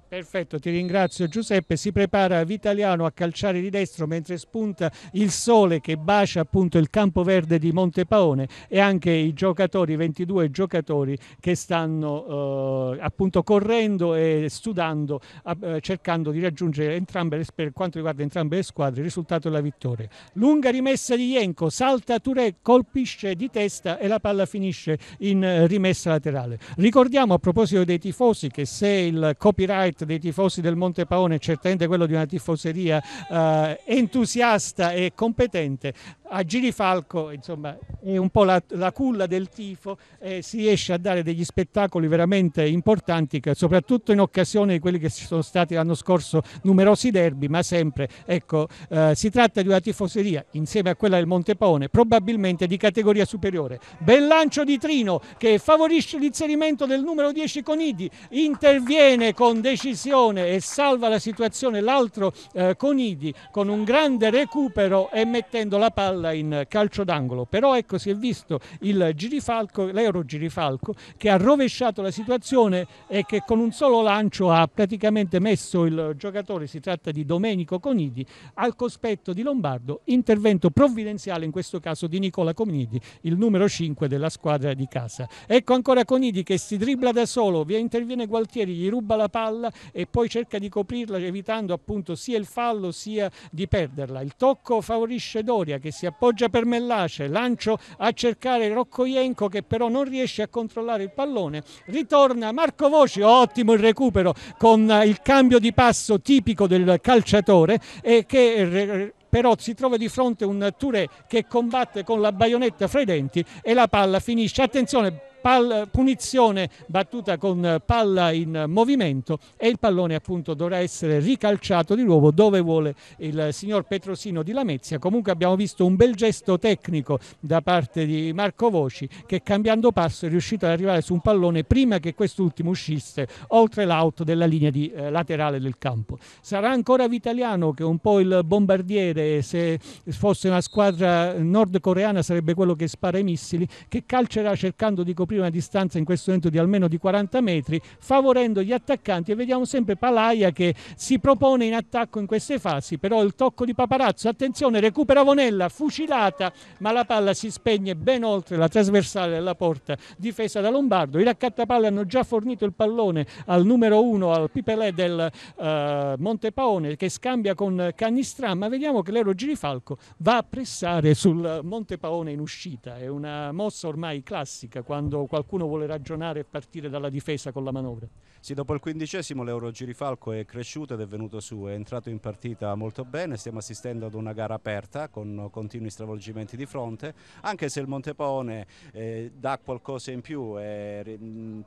Perfetto, ti ringrazio Giuseppe. Si prepara Vitaliano a calciare di destro mentre spunta il sole che bacia appunto il campo verde di Montepaone e anche i giocatori, 22 giocatori che stanno eh, appunto correndo e studando, eh, cercando di raggiungere entrambe le, per quanto riguarda entrambe le squadre il risultato della vittoria. Lunga rimessa di Ienco, salta Touré, colpisce di testa e la palla finisce in eh, rimessa laterale. Ricordiamo a proposito dei tifosi che se il copyright spirito dei tifosi del Monte Paone certamente quello di una tifoseria eh, entusiasta e competente, a Girifalco insomma, è un po' la, la culla del tifo, eh, si riesce a dare degli spettacoli veramente importanti, che, soprattutto in occasione di quelli che ci sono stati l'anno scorso numerosi derby, ma sempre ecco, eh, si tratta di una tifoseria insieme a quella del Montepone, probabilmente di categoria superiore. Bel lancio di Trino che favorisce l'inserimento del numero 10 Conidi, interviene con decisione e salva la situazione l'altro eh, Conidi con un grande recupero e mettendo la palla palla in calcio d'angolo, però ecco si è visto il girifalco, l'euro girifalco che ha rovesciato la situazione e che con un solo lancio ha praticamente messo il giocatore, si tratta di Domenico Conidi, al cospetto di Lombardo, intervento provvidenziale in questo caso di Nicola Conidi, il numero 5 della squadra di casa. Ecco ancora Conidi che si dribbla da solo, via interviene Gualtieri, gli ruba la palla e poi cerca di coprirla evitando appunto sia il fallo sia di perderla. Il tocco favorisce Doria che si è appoggia per Mellace, lancio a cercare Rocco Ienco che però non riesce a controllare il pallone, ritorna Marco Voci, ottimo il recupero con il cambio di passo tipico del calciatore e che però si trova di fronte un Touré che combatte con la baionetta fra i denti e la palla finisce. Attenzione, pal- punizione battuta con palla in movimento e il pallone appunto dovrà essere ricalciato di nuovo dove vuole il signor Petrosino di Lamezia. Comunque abbiamo visto un bel gesto tecnico da parte di Marco Voci che cambiando passo è riuscito ad arrivare su un pallone prima che quest'ultimo uscisse oltre l'out della linea di, eh, laterale del campo. Sarà ancora Vitaliano che è un po' il bombardiere, se fosse una squadra nordcoreana sarebbe quello che spara i missili, che calcerà cercando di coprire coprire una distanza in questo momento di almeno di 40 metri, favorendo gli attaccanti e vediamo sempre Palaia che si propone in attacco in queste fasi, però il tocco di Paparazzo, attenzione, recupera Vonella, fucilata, ma la palla si spegne ben oltre la trasversale della porta difesa da Lombardo. I raccattapalle hanno già fornito il pallone al numero 1, al Pipelè del eh, Montepaone che scambia con Cannistrà, ma vediamo che l'Ero Girifalco va a pressare sul Montepaone in uscita, è una mossa ormai classica quando quando qualcuno vuole ragionare e partire dalla difesa con la manovra. Sì, dopo il quindicesimo l'Euro Girifalco è cresciuto ed è venuto su, è entrato in partita molto bene, stiamo assistendo ad una gara aperta con continui stravolgimenti di fronte, anche se il Montepone eh, dà qualcosa in più, eh,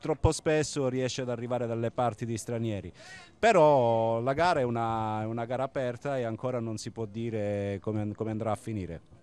troppo spesso riesce ad arrivare dalle parti di stranieri, però la gara è una, una gara aperta e ancora non si può dire come, come andrà a finire.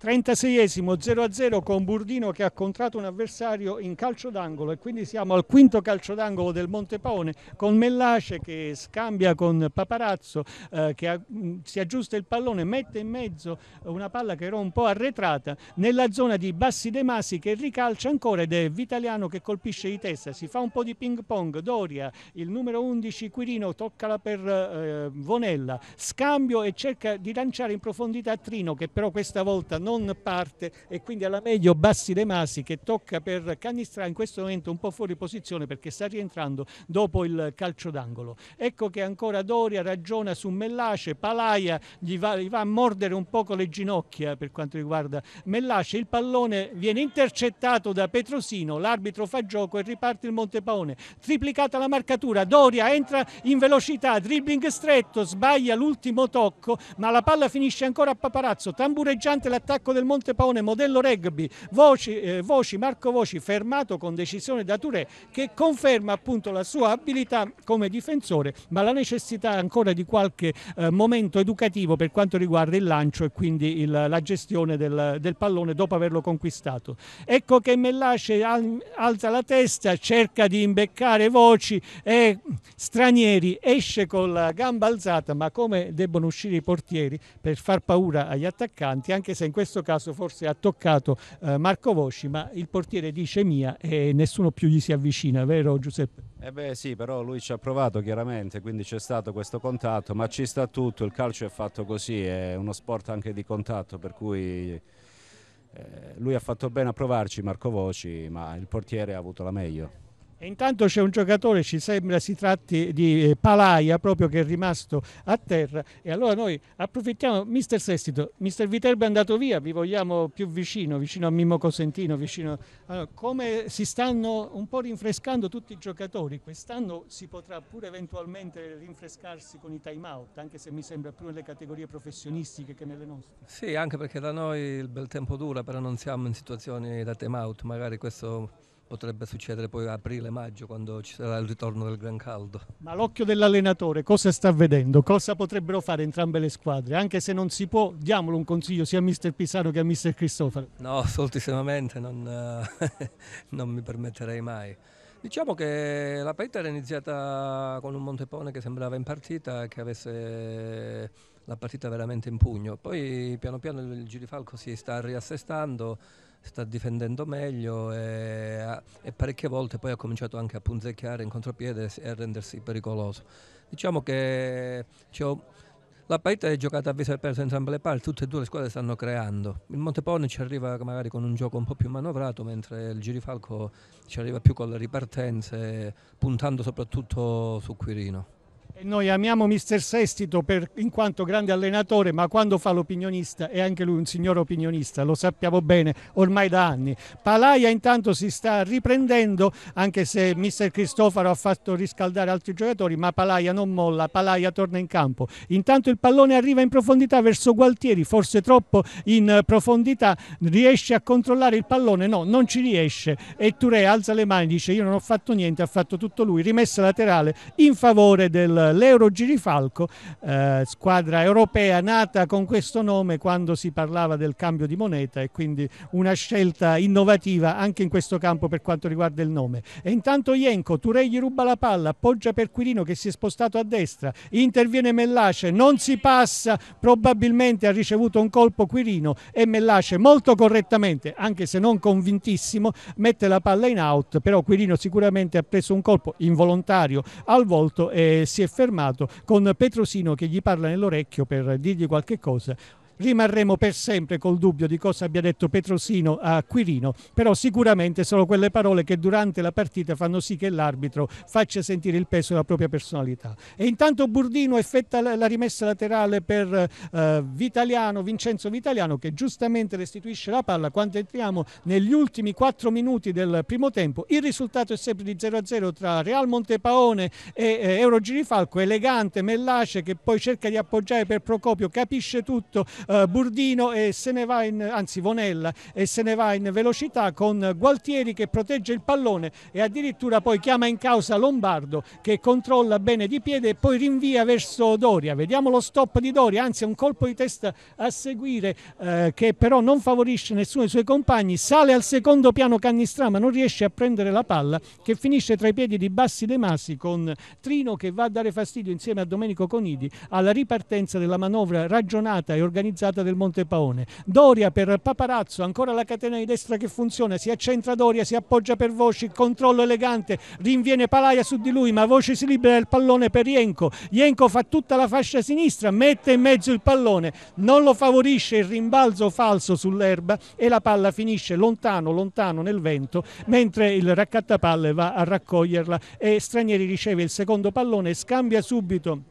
36esimo 0-0 con Burdino che ha contratto un avversario in calcio d'angolo e quindi siamo al quinto calcio d'angolo del Montepaone con Mellace che scambia con Paparazzo eh, che ha, mm, si aggiusta il pallone, mette in mezzo una palla che era un po' arretrata nella zona di Bassi De Masi che ricalcia ancora ed è Vitaliano che colpisce di testa, si fa un po' di ping pong, Doria, il numero 11 Quirino toccala per eh, Vonella, scambio e cerca di lanciare in profondità Trino che però questa volta non non parte e quindi alla meglio Bassi De Masi che tocca per Canistra in questo momento un po' fuori posizione perché sta rientrando dopo il calcio d'angolo. Ecco che ancora Doria ragiona su Mellace, Palaia gli va, gli va a mordere un poco le ginocchia per quanto riguarda Mellace, il pallone viene intercettato da Petrosino, l'arbitro fa gioco e riparte il Montepaone, triplicata la marcatura, Doria entra in velocità, dribbling stretto, sbaglia l'ultimo tocco ma la palla finisce ancora a Paparazzo, tambureggiante l'attacco all'attacco del Paone, modello rugby, Voci, eh, Voci, Marco Voci fermato con decisione da Touré che conferma appunto la sua abilità come difensore ma la necessità ancora di qualche eh, momento educativo per quanto riguarda il lancio e quindi il, la gestione del, del, pallone dopo averlo conquistato. Ecco che Mellace al, alza la testa, cerca di imbeccare Voci e Stranieri esce con la gamba alzata ma come debbono uscire i portieri per far paura agli attaccanti anche se in questo questo caso forse ha toccato eh, Marco Vosci, ma il portiere dice mia e eh, nessuno più gli si avvicina, vero Giuseppe? Eh beh sì, però lui ci ha provato chiaramente, quindi c'è stato questo contatto, ma ci sta tutto, il calcio è fatto così, è uno sport anche di contatto, per cui eh, lui ha fatto bene a provarci Marco Voci, ma il portiere ha avuto la meglio. E intanto c'è un giocatore, ci sembra si tratti di eh, Palaia, proprio che è rimasto a terra. E allora noi approfittiamo, mister Sestito, mister Viterbo è andato via, vi vogliamo più vicino, vicino a Mimmo Cosentino, vicino... Allora, come si stanno un po' rinfrescando tutti i giocatori? Quest'anno si potrà pure eventualmente rinfrescarsi con i time out, anche se mi sembra più nelle categorie professionistiche che nelle nostre. Sì, anche perché da noi il bel tempo dura, però non siamo in situazioni da time out, magari questo potrebbe succedere poi aprile-maggio quando ci sarà il ritorno del gran caldo. Ma l'occhio dell'allenatore cosa sta vedendo? Cosa potrebbero fare entrambe le squadre? Anche se non si può, diamolo un consiglio sia a mister Pisano che a mister Cristofaro. No, soltissimamente non, eh, [laughs] non mi permetterei mai. Diciamo che la partita era iniziata con un Montepone che sembrava in partita, che avesse la partita veramente in pugno. Poi piano piano il Girifalco si sta riassestando sta difendendo meglio e, e, parecchie volte poi ha cominciato anche a punzecchiare in contropiede e a rendersi pericoloso. Diciamo che cioè, la partita è giocata a viso e perso entrambe le parti, tutte e due le squadre stanno creando. Il Montepone ci arriva magari con un gioco un po' più manovrato, mentre il Girifalco ci arriva più con le ripartenze, puntando soprattutto su Quirino. Noi amiamo mister Sestito per, in quanto grande allenatore, ma quando fa l'opinionista è anche lui un signor opinionista, lo sappiamo bene ormai da anni. Palaia intanto si sta riprendendo, anche se mister Cristofaro ha fatto riscaldare altri giocatori, ma Palaia non molla, Palaia torna in campo. Intanto il pallone arriva in profondità verso Gualtieri, forse troppo in profondità, riesce a controllare il pallone? No, non ci riesce e Touré alza le mani, dice io non ho fatto niente, ha fatto tutto lui, rimessa laterale in favore del l'Euro Girifalco, eh, squadra europea nata con questo nome quando si parlava del cambio di moneta e quindi una scelta innovativa anche in questo campo per quanto riguarda il nome. E intanto Ienco, Turegli ruba la palla, appoggia per Quirino che si è spostato a destra, interviene Mellace, non si passa, probabilmente ha ricevuto un colpo Quirino e Mellace molto correttamente, anche se non convintissimo, mette la palla in out, però Quirino sicuramente ha preso un colpo involontario al volto e si è fermato fermato con Petrosino che gli parla nell'orecchio per dirgli qualche cosa rimarremo per sempre col dubbio di cosa abbia detto Petrosino a Quirino, però sicuramente sono quelle parole che durante la partita fanno sì che l'arbitro faccia sentire il peso della propria personalità. E intanto Burdino effetta la rimessa laterale per eh, Vitaliano, Vincenzo Vitaliano che giustamente restituisce la palla quando entriamo negli ultimi quattro minuti del primo tempo. Il risultato è sempre di 0-0 tra Real Montepaone e eh, Euro Girifalco, elegante Mellace che poi cerca di appoggiare per Procopio, capisce tutto, eh, Burdino e se ne va in, anzi Vonella e se ne va in velocità con Gualtieri che protegge il pallone e addirittura poi chiama in causa Lombardo che controlla bene di piede e poi rinvia verso Doria. Vediamo lo stop di Doria, anzi un colpo di testa a seguire eh, che però non favorisce nessuno dei suoi compagni. Sale al secondo piano Cannistrama, non riesce a prendere la palla che finisce tra i piedi di Bassi De Masi con Trino che va a dare fastidio insieme a Domenico Conidi alla ripartenza della manovra ragionata e organizzata avanzata del Monte Paone. Doria per Paparazzo, ancora la catena di destra che funziona, si accentra Doria, si appoggia per Voci, controllo elegante, rinviene Palaia su di lui, ma Voci si libera del pallone per Ienco. Ienco fa tutta la fascia sinistra, mette in mezzo il pallone, non lo favorisce il rimbalzo falso sull'erba e la palla finisce lontano, lontano nel vento, mentre il raccattapalle va a raccoglierla e Stranieri riceve il secondo pallone, scambia subito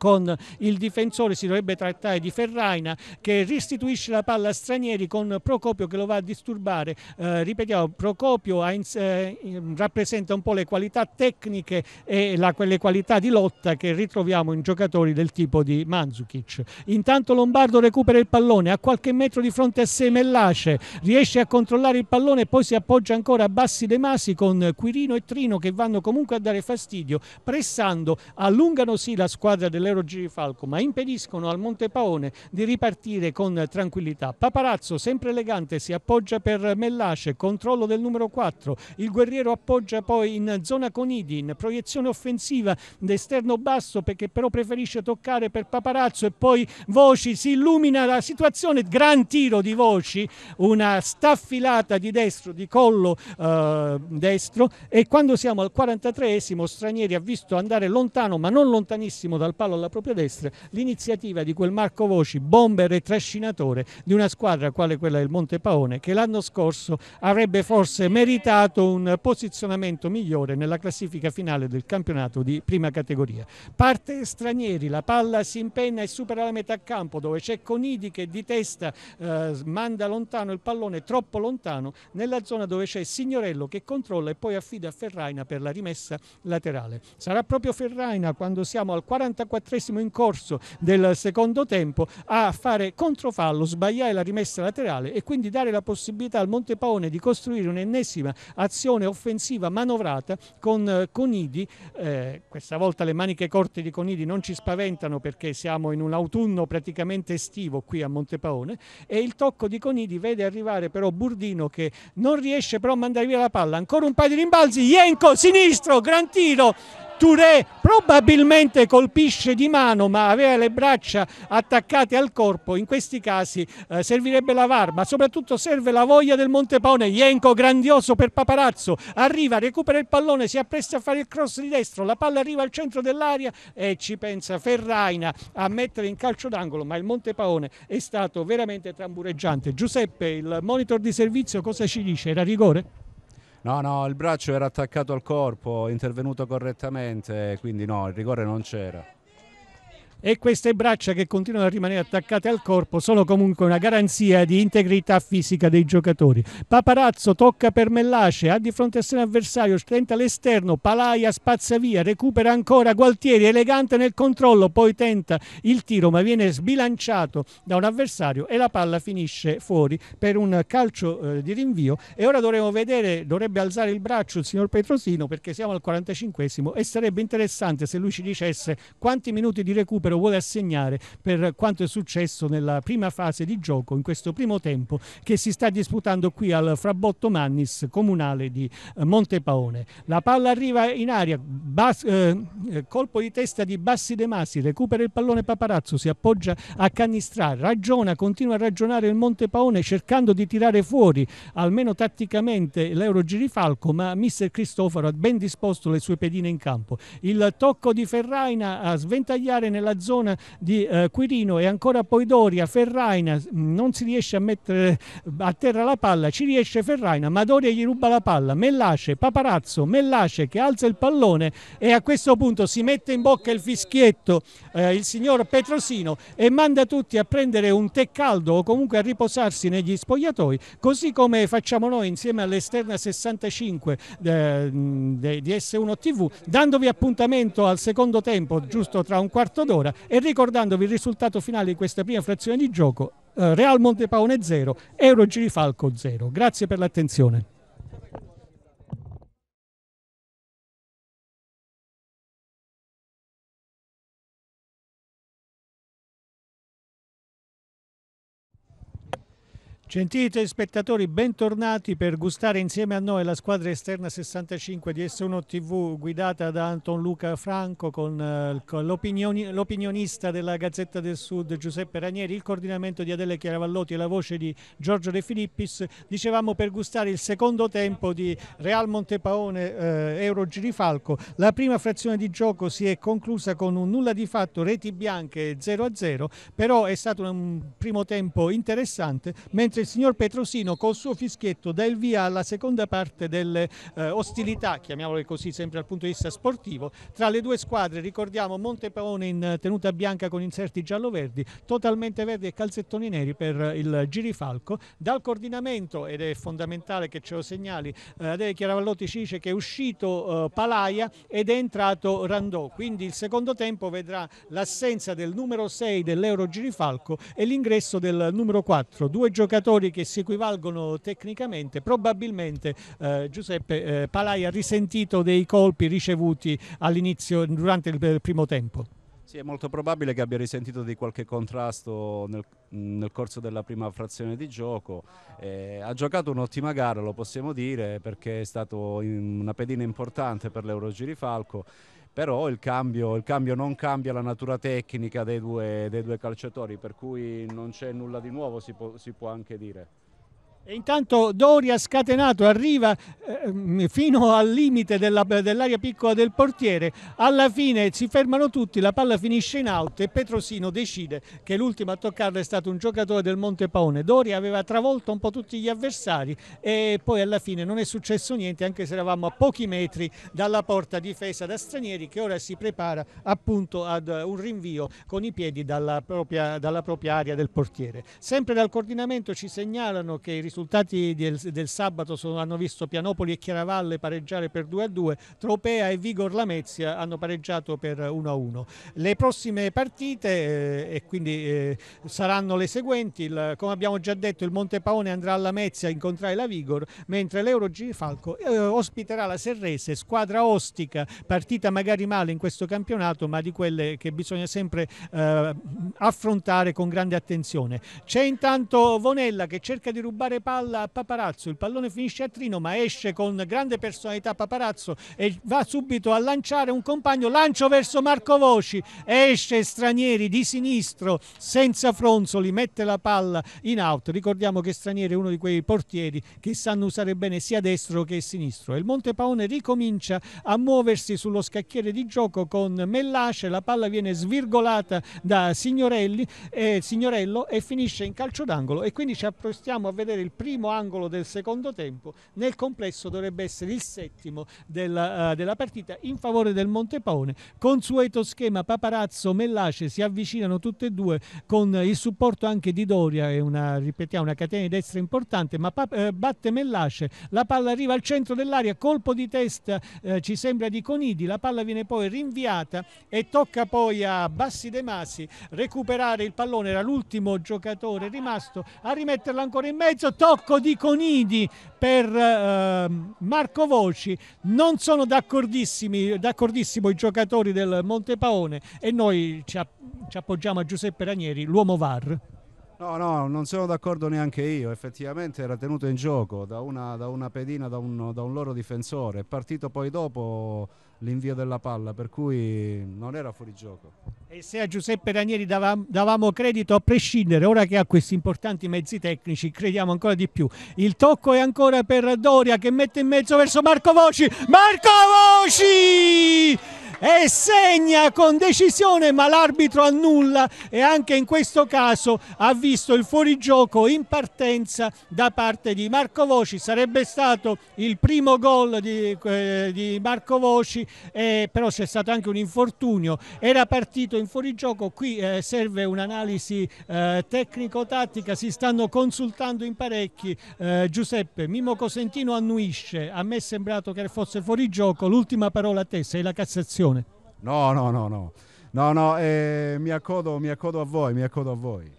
con il difensore si dovrebbe trattare di Ferraina che restituisce la palla a Stranieri con Procopio che lo va a disturbare eh, ripetiamo Procopio ha, eh, rappresenta un po' le qualità tecniche e la, quelle qualità di lotta che ritroviamo in giocatori del tipo di Manzukic intanto Lombardo recupera il pallone a qualche metro di fronte a sé Mellace riesce a controllare il pallone e poi si appoggia ancora a Bassi De Masi con Quirino e Trino che vanno comunque a dare fastidio pressando allungano sì la squadra delle Valero Girifalco, ma impediscono al Monte Paone di ripartire con tranquillità. Paparazzo, sempre elegante, si appoggia per Mellace, controllo del numero 4. Il guerriero appoggia poi in zona Conidi, in proiezione offensiva d'esterno basso, perché però preferisce toccare per Paparazzo e poi Voci si illumina la situazione. Gran tiro di Voci, una staffilata di destro, di collo eh, destro. E quando siamo al 43esimo, Stranieri ha visto andare lontano, ma non lontanissimo dal palo alla propria destra l'iniziativa di quel Marco Voci, bomber e trascinatore di una squadra quale quella del Monte Paone che l'anno scorso avrebbe forse meritato un posizionamento migliore nella classifica finale del campionato di prima categoria. Parte stranieri, la palla si impenna e supera la metà campo dove c'è Conidi che di testa eh, manda lontano il pallone troppo lontano nella zona dove c'è Signorello che controlla e poi affida a Ferraina per la rimessa laterale. Sarà proprio Ferraina quando siamo al 44 24 in corso del secondo tempo a fare controfallo, sbagliare la rimessa laterale e quindi dare la possibilità al Montepaone di costruire un'ennesima azione offensiva manovrata con eh, Conidi. Eh, questa volta le maniche corte di Conidi non ci spaventano perché siamo in un autunno praticamente estivo qui a Montepaone e il tocco di Conidi vede arrivare però Burdino che non riesce però a mandare via la palla. Ancora un paio di rimbalzi, Ienco sinistro, gran tiro Touré probabilmente colpisce di mano ma aveva le braccia attaccate al corpo, in questi casi eh, servirebbe la VAR, ma soprattutto serve la voglia del Montepone, Ienco grandioso per Paparazzo, arriva, recupera il pallone, si appresta a fare il cross di destro, la palla arriva al centro dell'aria e ci pensa Ferraina a mettere in calcio d'angolo, ma il Montepaone è stato veramente tambureggiante. Giuseppe, il monitor di servizio cosa ci dice? Era rigore? No, no, il braccio era attaccato al corpo, intervenuto correttamente, quindi no, il rigore non c'era e queste braccia che continuano a rimanere attaccate al corpo sono comunque una garanzia di integrità fisica dei giocatori. Paparazzo tocca per Mellace, ha di fronte a sé un avversario, stenta all'esterno, Palaia spazza via, recupera ancora Gualtieri, elegante nel controllo, poi tenta il tiro ma viene sbilanciato da un avversario e la palla finisce fuori per un calcio eh, di rinvio e ora dovremo vedere, dovrebbe alzare il braccio il signor Petrosino perché siamo al 45 e sarebbe interessante se lui ci dicesse quanti minuti di recupero però vuole assegnare per quanto è successo nella prima fase di gioco, in questo primo tempo, che si sta disputando qui al Frabotto Mannis comunale di eh, Montepaone. La palla arriva in aria, bas, eh, eh, colpo di testa di Bassi De Masi, recupera il pallone Paparazzo, si appoggia a Canistrà, ragiona, continua a ragionare il Montepaone cercando di tirare fuori almeno tatticamente l'Euro Girifalco, ma mister Cristoforo ha ben disposto le sue pedine in campo. Il tocco di Ferraina a sventagliare nella zona di eh, Quirino e ancora poi Doria, Ferraina, mm, non si riesce a mettere a terra la palla, ci riesce Ferraina, ma Doria gli ruba la palla, Mellace, Paparazzo, Mellace che alza il pallone e a questo punto si mette in bocca il fischietto eh, il signor Petrosino e manda tutti a prendere un tè caldo o comunque a riposarsi negli spogliatoi, così come facciamo noi insieme all'esterna 65 eh, mm, di S1 TV, dandovi appuntamento al secondo tempo, giusto tra un quarto d'ora gara e ricordandovi il risultato finale di questa prima frazione di gioco, eh, Real Montepaone 0, Euro Girifalco 0. Grazie per l'attenzione. Gentili spettatori, bentornati per gustare insieme a noi la squadra esterna 65 di S1 TV guidata da Anton Luca Franco con, eh, con l'opinionista della Gazzetta del Sud Giuseppe Ranieri, il coordinamento di Adele Chiaravallotti e la voce di Giorgio De Filippis. Dicevamo per gustare il secondo tempo di Real Montepaone eh, Euro Girifalco. La prima frazione di gioco si è conclusa con un nulla di fatto, reti bianche 0-0, però è stato un primo tempo interessante mentre il signor Petrosino col suo fischietto dà il via alla seconda parte delle eh, ostilità, chiamiamole così sempre dal punto di vista sportivo, tra le due squadre, ricordiamo Montepaone in tenuta bianca con inserti giallo-verdi, totalmente verdi e calzettoni neri per il girifalco, dal coordinamento, ed è fondamentale che ce lo segnali, eh, Chiaravallotti ci dice che è uscito eh, Palaia ed è entrato Randò, quindi il secondo tempo vedrà l'assenza del numero 6 dell'Euro Girifalco e l'ingresso del numero 4, due giocatori giocatori che si equivalgono tecnicamente, probabilmente eh, Giuseppe eh, Palai ha risentito dei colpi ricevuti all'inizio durante il, il eh, primo tempo. Sì, è molto probabile che abbia risentito di qualche contrasto nel, nel corso della prima frazione di gioco. Eh, ha giocato un'ottima gara, lo possiamo dire, perché è stato in, una pedina importante per l'Eurogiri Falco però il cambio, il cambio, non cambia la natura tecnica dei due, dei due calciatori, per cui non c'è nulla di nuovo si, può, si può anche dire. E intanto Doria scatenato arriva eh, fino al limite dell'area dell piccola del portiere, alla fine si fermano tutti, la palla finisce in out e Petrosino decide che l'ultimo a toccarla è stato un giocatore del Monte Paone. Doria aveva travolto un po' tutti gli avversari e poi alla fine non è successo niente anche se eravamo a pochi metri dalla porta difesa da stranieri che ora si prepara appunto ad un rinvio con i piedi dalla propria, dalla propria area del portiere. Sempre dal coordinamento ci segnalano che i risultati del, del sabato sono, hanno visto Pianopoli e Chiaravalle pareggiare per 2-2, Tropea e Vigor Lamezia hanno pareggiato per 1-1. Le prossime partite eh, e quindi eh, saranno le seguenti, il, come abbiamo già detto il Monte Paone andrà a Lamezia a incontrare la Vigor, mentre l'Euro Falco eh, ospiterà la Serrese, squadra ostica, partita magari male in questo campionato, ma di quelle che bisogna sempre eh, affrontare con grande attenzione. C'è intanto Vonella che cerca di rubare palla a Paparazzo, il pallone finisce a Trino ma esce con grande personalità Paparazzo e va subito a lanciare un compagno, lancio verso Marco Voci, esce Stranieri di sinistro senza fronzoli, mette la palla in out, ricordiamo che Stranieri è uno di quei portieri che sanno usare bene sia destro che sinistro e il Paone ricomincia a muoversi sullo scacchiere di gioco con Mellace, la palla viene svirgolata da Signorelli, eh, Signorello e finisce in calcio d'angolo e quindi ci apprestiamo a vedere il il primo angolo del secondo tempo, nel complesso dovrebbe essere il settimo del, uh, della partita in favore del Montepaone. Consueto schema Paparazzo, Mellace si avvicinano tutte e due con il supporto anche di Doria, è una, ripetiamo, una catena di destra importante, ma eh, batte Mellace, la palla arriva al centro dell'aria, colpo di testa eh, ci sembra di Conidi, la palla viene poi rinviata e tocca poi a Bassi De Masi recuperare il pallone, era l'ultimo giocatore rimasto, a rimetterla ancora in mezzo, tocco di conidi per eh, Marco Voci non sono d'accordissimo i giocatori del Montepaone e noi ci, ci appoggiamo a Giuseppe Ranieri, l'uomo VAR. No, no, non sono d'accordo neanche io. Effettivamente era tenuto in gioco da una, da una pedina, da un, da un loro difensore. È partito poi dopo l'invio della palla, per cui non era fuori gioco. E se a Giuseppe Ranieri davamo credito a prescindere, ora che ha questi importanti mezzi tecnici, crediamo ancora di più. Il tocco è ancora per Doria che mette in mezzo verso Marco Voci. Marco Voci! e segna con decisione ma l'arbitro annulla e anche in questo caso ha visto il fuorigioco in partenza da parte di Marco Voci sarebbe stato il primo gol di, eh, di Marco Voci eh, però c'è stato anche un infortunio era partito in fuorigioco qui eh, serve un'analisi eh, tecnico-tattica si stanno consultando in parecchi eh, Giuseppe Mimo Cosentino annuisce a me è sembrato che fosse fuorigioco l'ultima parola a te sei la Cassazione trasmissione. No, no, no, no. No, no, eh, mi, accodo, mi accodo a voi, mi accodo a voi.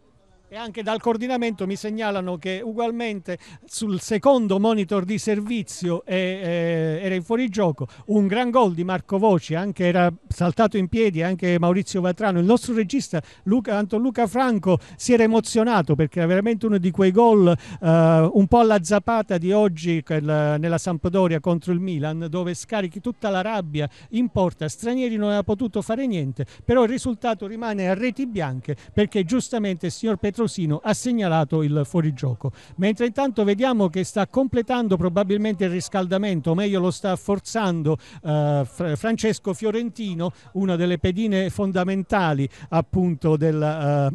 E anche dal coordinamento mi segnalano che ugualmente sul secondo monitor di servizio eh, era in fuorigioco un gran gol di Marco Voci, anche era saltato in piedi anche Maurizio Vatrano. Il nostro regista Luca, Antoluca Franco si era emozionato perché era veramente uno di quei gol eh, un po' alla zapata di oggi nella Sampdoria contro il Milan dove scarichi tutta la rabbia in porta, Stranieri non ha potuto fare niente, però il risultato rimane a reti bianche perché giustamente il signor Petro Petrosino ha segnalato il fuorigioco. Mentre intanto vediamo che sta completando probabilmente il riscaldamento, o meglio lo sta forzando eh, Francesco Fiorentino, una delle pedine fondamentali appunto della, eh,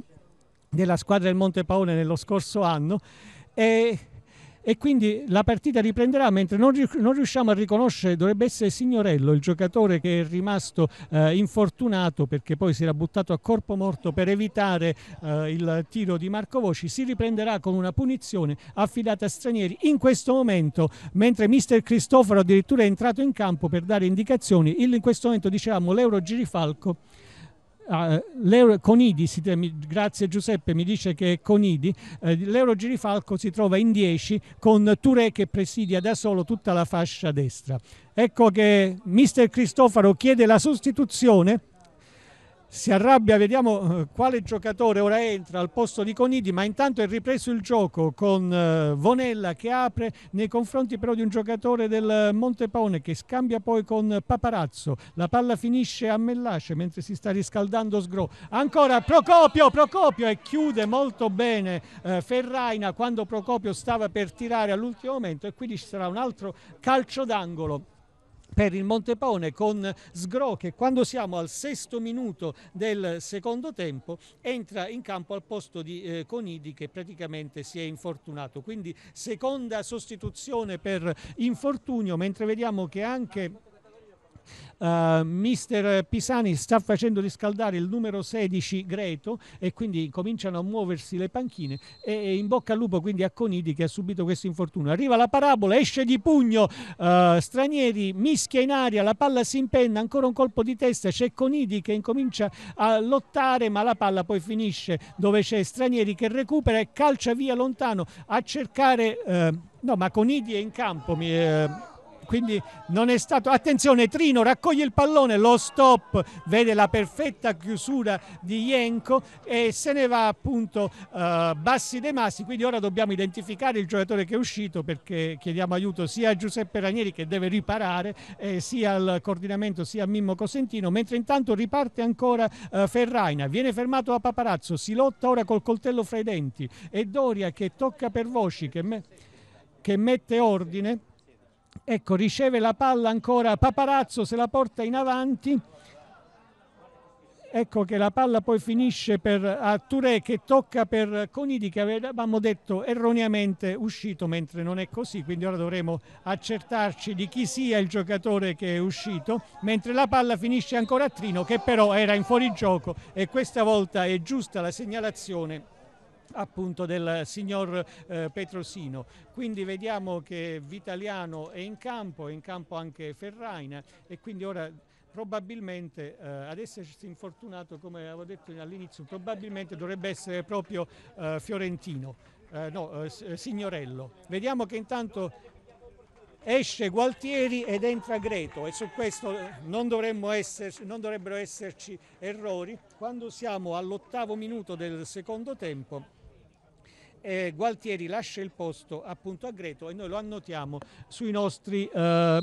della squadra del Monte Paone nello scorso anno. E e quindi la partita riprenderà mentre non, non, riusciamo a riconoscere dovrebbe essere Signorello il giocatore che è rimasto eh, infortunato perché poi si era buttato a corpo morto per evitare eh, il tiro di Marco Voci si riprenderà con una punizione affidata a stranieri in questo momento mentre mister Cristoforo addirittura è entrato in campo per dare indicazioni il, in questo momento dicevamo l'Euro Girifalco Ah, eh, uh, Conidi, si, grazie Giuseppe, mi dice che Conidi, uh, eh, l'Euro Girifalco si trova in 10 con Touré che presidia da solo tutta la fascia destra. Ecco che mister Cristofaro chiede la sostituzione si arrabbia, vediamo eh, quale giocatore ora entra al posto di Conidi, ma intanto è ripreso il gioco con eh, Vonella che apre nei confronti però di un giocatore del Montepone che scambia poi con Paparazzo, la palla finisce a Mellace mentre si sta riscaldando Sgro, ancora Procopio, Procopio e chiude molto bene eh, Ferraina quando Procopio stava per tirare all'ultimo momento e quindi ci sarà un altro calcio d'angolo per il Montepone con Sgro che quando siamo al sesto minuto del secondo tempo entra in campo al posto di eh, Conidi che praticamente si è infortunato. Quindi seconda sostituzione per infortunio mentre vediamo che anche Uh, Mister Pisani sta facendo riscaldare il numero 16 Greto e quindi cominciano a muoversi le panchine e, e in bocca al lupo quindi a Conidi che ha subito questo infortunio. Arriva la parabola, esce di pugno, uh, Stranieri mischia in aria, la palla si impenna, ancora un colpo di testa, c'è Conidi che incomincia a lottare ma la palla poi finisce dove c'è Stranieri che recupera e calcia via lontano a cercare... Uh, no, ma Conidi è in campo. Mi, quindi non è stato... Attenzione, Trino raccoglie il pallone, lo stop, vede la perfetta chiusura di Jenko e se ne va appunto eh, Bassi De Massi quindi ora dobbiamo identificare il giocatore che è uscito perché chiediamo aiuto sia a Giuseppe Ranieri che deve riparare, eh, sia al coordinamento sia a Mimmo Cosentino, mentre intanto riparte ancora eh, Ferraina, viene fermato da Paparazzo, si lotta ora col coltello fra i denti e Doria che tocca per voci, che, me, che mette ordine ecco riceve la palla ancora Paparazzo se la porta in avanti ecco che la palla poi finisce per, a Touré che tocca per Conidi che avevamo detto erroneamente uscito mentre non è così quindi ora dovremo accertarci di chi sia il giocatore che è uscito mentre la palla finisce ancora a Trino che però era in fuorigioco e questa volta è giusta la segnalazione appunto del signor eh, Petrosino. Quindi vediamo che Vitaliano è in campo, è in campo anche Ferraina e quindi ora probabilmente eh, ad essersi infortunato come avevo detto all'inizio probabilmente dovrebbe essere proprio eh, Fiorentino eh, no, eh, eh, Signorello vediamo che intanto esce Gualtieri ed entra Greto e su questo non, esserci, non dovrebbero esserci errori quando siamo all'ottavo minuto del secondo tempo eh, Gualtieri lascia il posto appunto a Greto e noi lo annotiamo sui nostri, eh,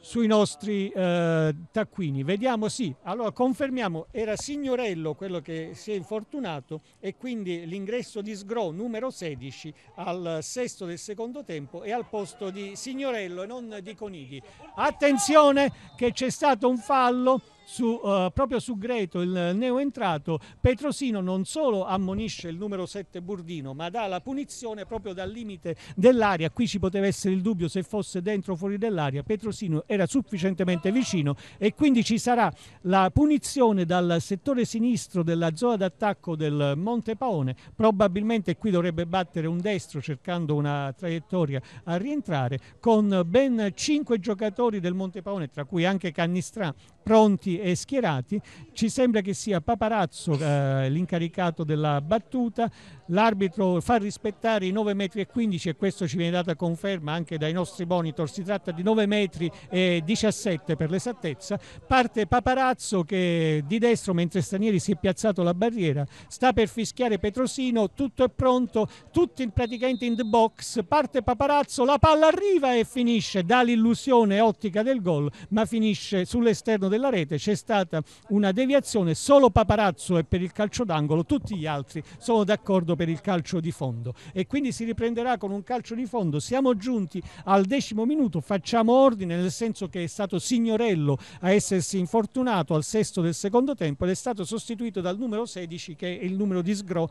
sui nostri eh, taccuini. Vediamo, sì, allora confermiamo, era Signorello quello che si è infortunato e quindi l'ingresso di Sgro numero 16 al sesto del secondo tempo e al posto di Signorello e non di Conigli. Attenzione che c'è stato un fallo su, uh, proprio su Greto, il neo entrato, Petrosino non solo ammonisce il numero 7 Burdino, ma dà la punizione proprio dal limite dell'aria. Qui ci poteva essere il dubbio se fosse dentro o fuori dell'aria. Petrosino era sufficientemente vicino e quindi ci sarà la punizione dal settore sinistro della zona d'attacco del Monte Paone. Probabilmente qui dovrebbe battere un destro cercando una traiettoria a rientrare con ben 5 giocatori del Monte Paone, tra cui anche Cannistrà, pronti e schierati, ci sembra che sia Paparazzo eh, l'incaricato della battuta, l'arbitro fa rispettare i 9,15 metri e questo ci viene data conferma anche dai nostri monitor, si tratta di 9,17 metri per l'esattezza, parte Paparazzo che di destro mentre Stanieri si è piazzato la barriera, sta per fischiare Petrosino, tutto è pronto, tutti praticamente in the box, parte Paparazzo, la palla arriva e finisce, dall'illusione ottica del gol, ma finisce sull'esterno della rete, c'è stata una deviazione, solo Paparazzo è per il calcio d'angolo, tutti gli altri sono d'accordo per il calcio di fondo e quindi si riprenderà con un calcio di fondo. Siamo giunti al decimo minuto, facciamo ordine nel senso che è stato Signorello a essersi infortunato al sesto del secondo tempo ed è stato sostituito dal numero 16 che è il numero di Sgro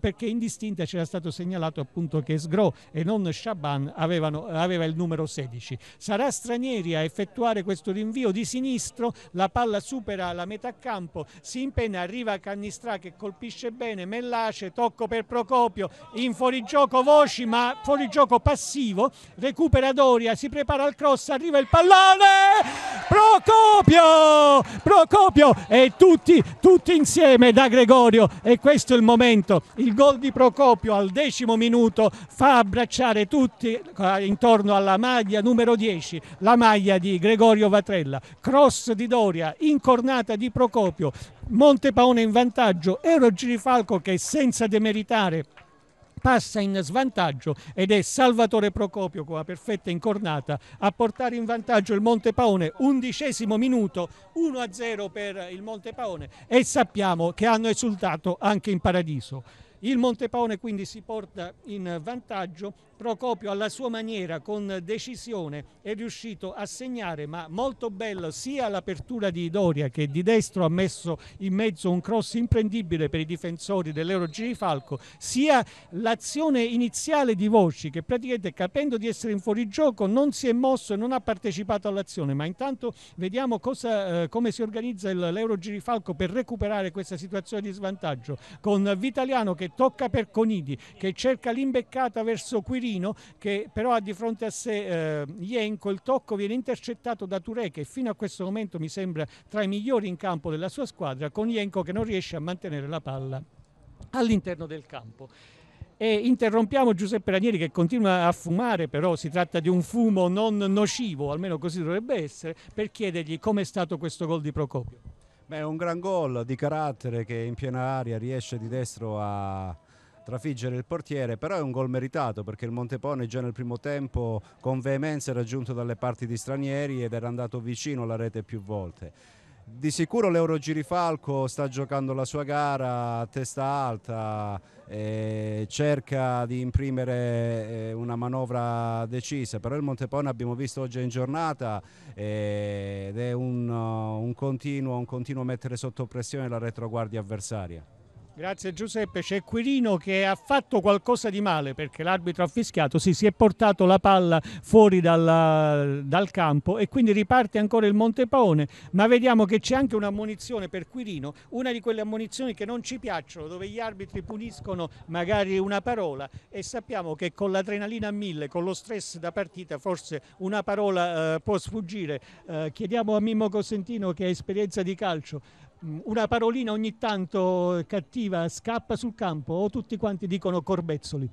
perché in distinta c'era stato segnalato appunto che Sgro e non Shaban avevano, aveva il numero 16. Sarà Stranieri a effettuare questo rinvio di sinistro, la palla supera la metà campo, si impena arriva Cannistrà che colpisce bene, Mellace, tocco per Procopio in fuorigioco Voci ma fuorigioco passivo, recupera Doria, si prepara al cross, arriva il pallone, Procopio, Procopio e tutti, tutti insieme da Gregorio e questo è il momento, il gol di Procopio al decimo minuto fa abbracciare tutti eh, intorno alla maglia numero 10, la maglia di Gregorio Vatrella, cross di Doria, incornata di Procopio, Montepaone in vantaggio e Girifalco che senza demeritare passa in svantaggio ed è Salvatore Procopio con la perfetta incornata a portare in vantaggio il Montepaone undicesimo minuto 1-0 per il Montepaone e sappiamo che hanno esultato anche in paradiso il Montepaone quindi si porta in vantaggio Procopio alla sua maniera con decisione è riuscito a segnare ma molto bello sia l'apertura di Doria che di destro ha messo in mezzo un cross imprendibile per i difensori dell'Euro Falco, sia l'azione iniziale di Voci che praticamente capendo di essere in fuorigioco non si è mosso e non ha partecipato all'azione ma intanto vediamo cosa, eh, come si organizza l'Euro Falco per recuperare questa situazione di svantaggio con Vitaliano che tocca per Conidi che cerca l'imbeccata verso Quirino Cecchino che però ha di fronte a sé eh, Jenko, il tocco viene intercettato da Touré che fino a questo momento mi sembra tra i migliori in campo della sua squadra con Jenko che non riesce a mantenere la palla all'interno del campo. E interrompiamo Giuseppe Ranieri che continua a fumare, però si tratta di un fumo non nocivo, almeno così dovrebbe essere, per chiedergli com'è stato questo gol di Procopio. Beh, un gran gol di carattere che in piena aria riesce di destro a, trafiggere il portiere, però è un gol meritato perché il Montepone già nel primo tempo con veemenza era giunto dalle parti di stranieri ed era andato vicino alla rete più volte. Di sicuro l'Euro Girifalco sta giocando la sua gara a testa alta, cerca di imprimere eh, una manovra decisa, però il Montepone abbiamo visto oggi in giornata eh, ed è un, uh, un, continuo, un continuo mettere sotto pressione la retroguardia avversaria. Grazie Giuseppe, c'è Quirino che ha fatto qualcosa di male perché l'arbitro ha fischiato, sì, si è portato la palla fuori dalla, dal campo e quindi riparte ancora il Montepaone, ma vediamo che c'è anche un'ammonizione per Quirino, una di quelle ammonizioni che non ci piacciono, dove gli arbitri puniscono magari una parola e sappiamo che con l'adrenalina a mille, con lo stress da partita, forse una parola eh, può sfuggire. Eh, chiediamo a Mimmo Cosentino che ha esperienza di calcio, una parolina ogni tanto cattiva scappa sul campo o tutti quanti dicono Corbezzoli?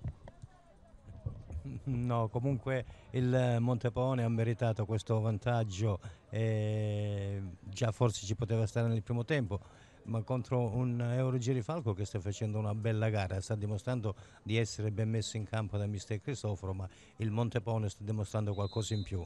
No, comunque il Montepone ha meritato questo vantaggio, eh, già forse ci poteva stare nel primo tempo, ma contro un Euro Girifalco che sta facendo una bella gara, sta dimostrando di essere ben messo in campo da Mister Cristoforo, ma il Montepone sta dimostrando qualcosa in più.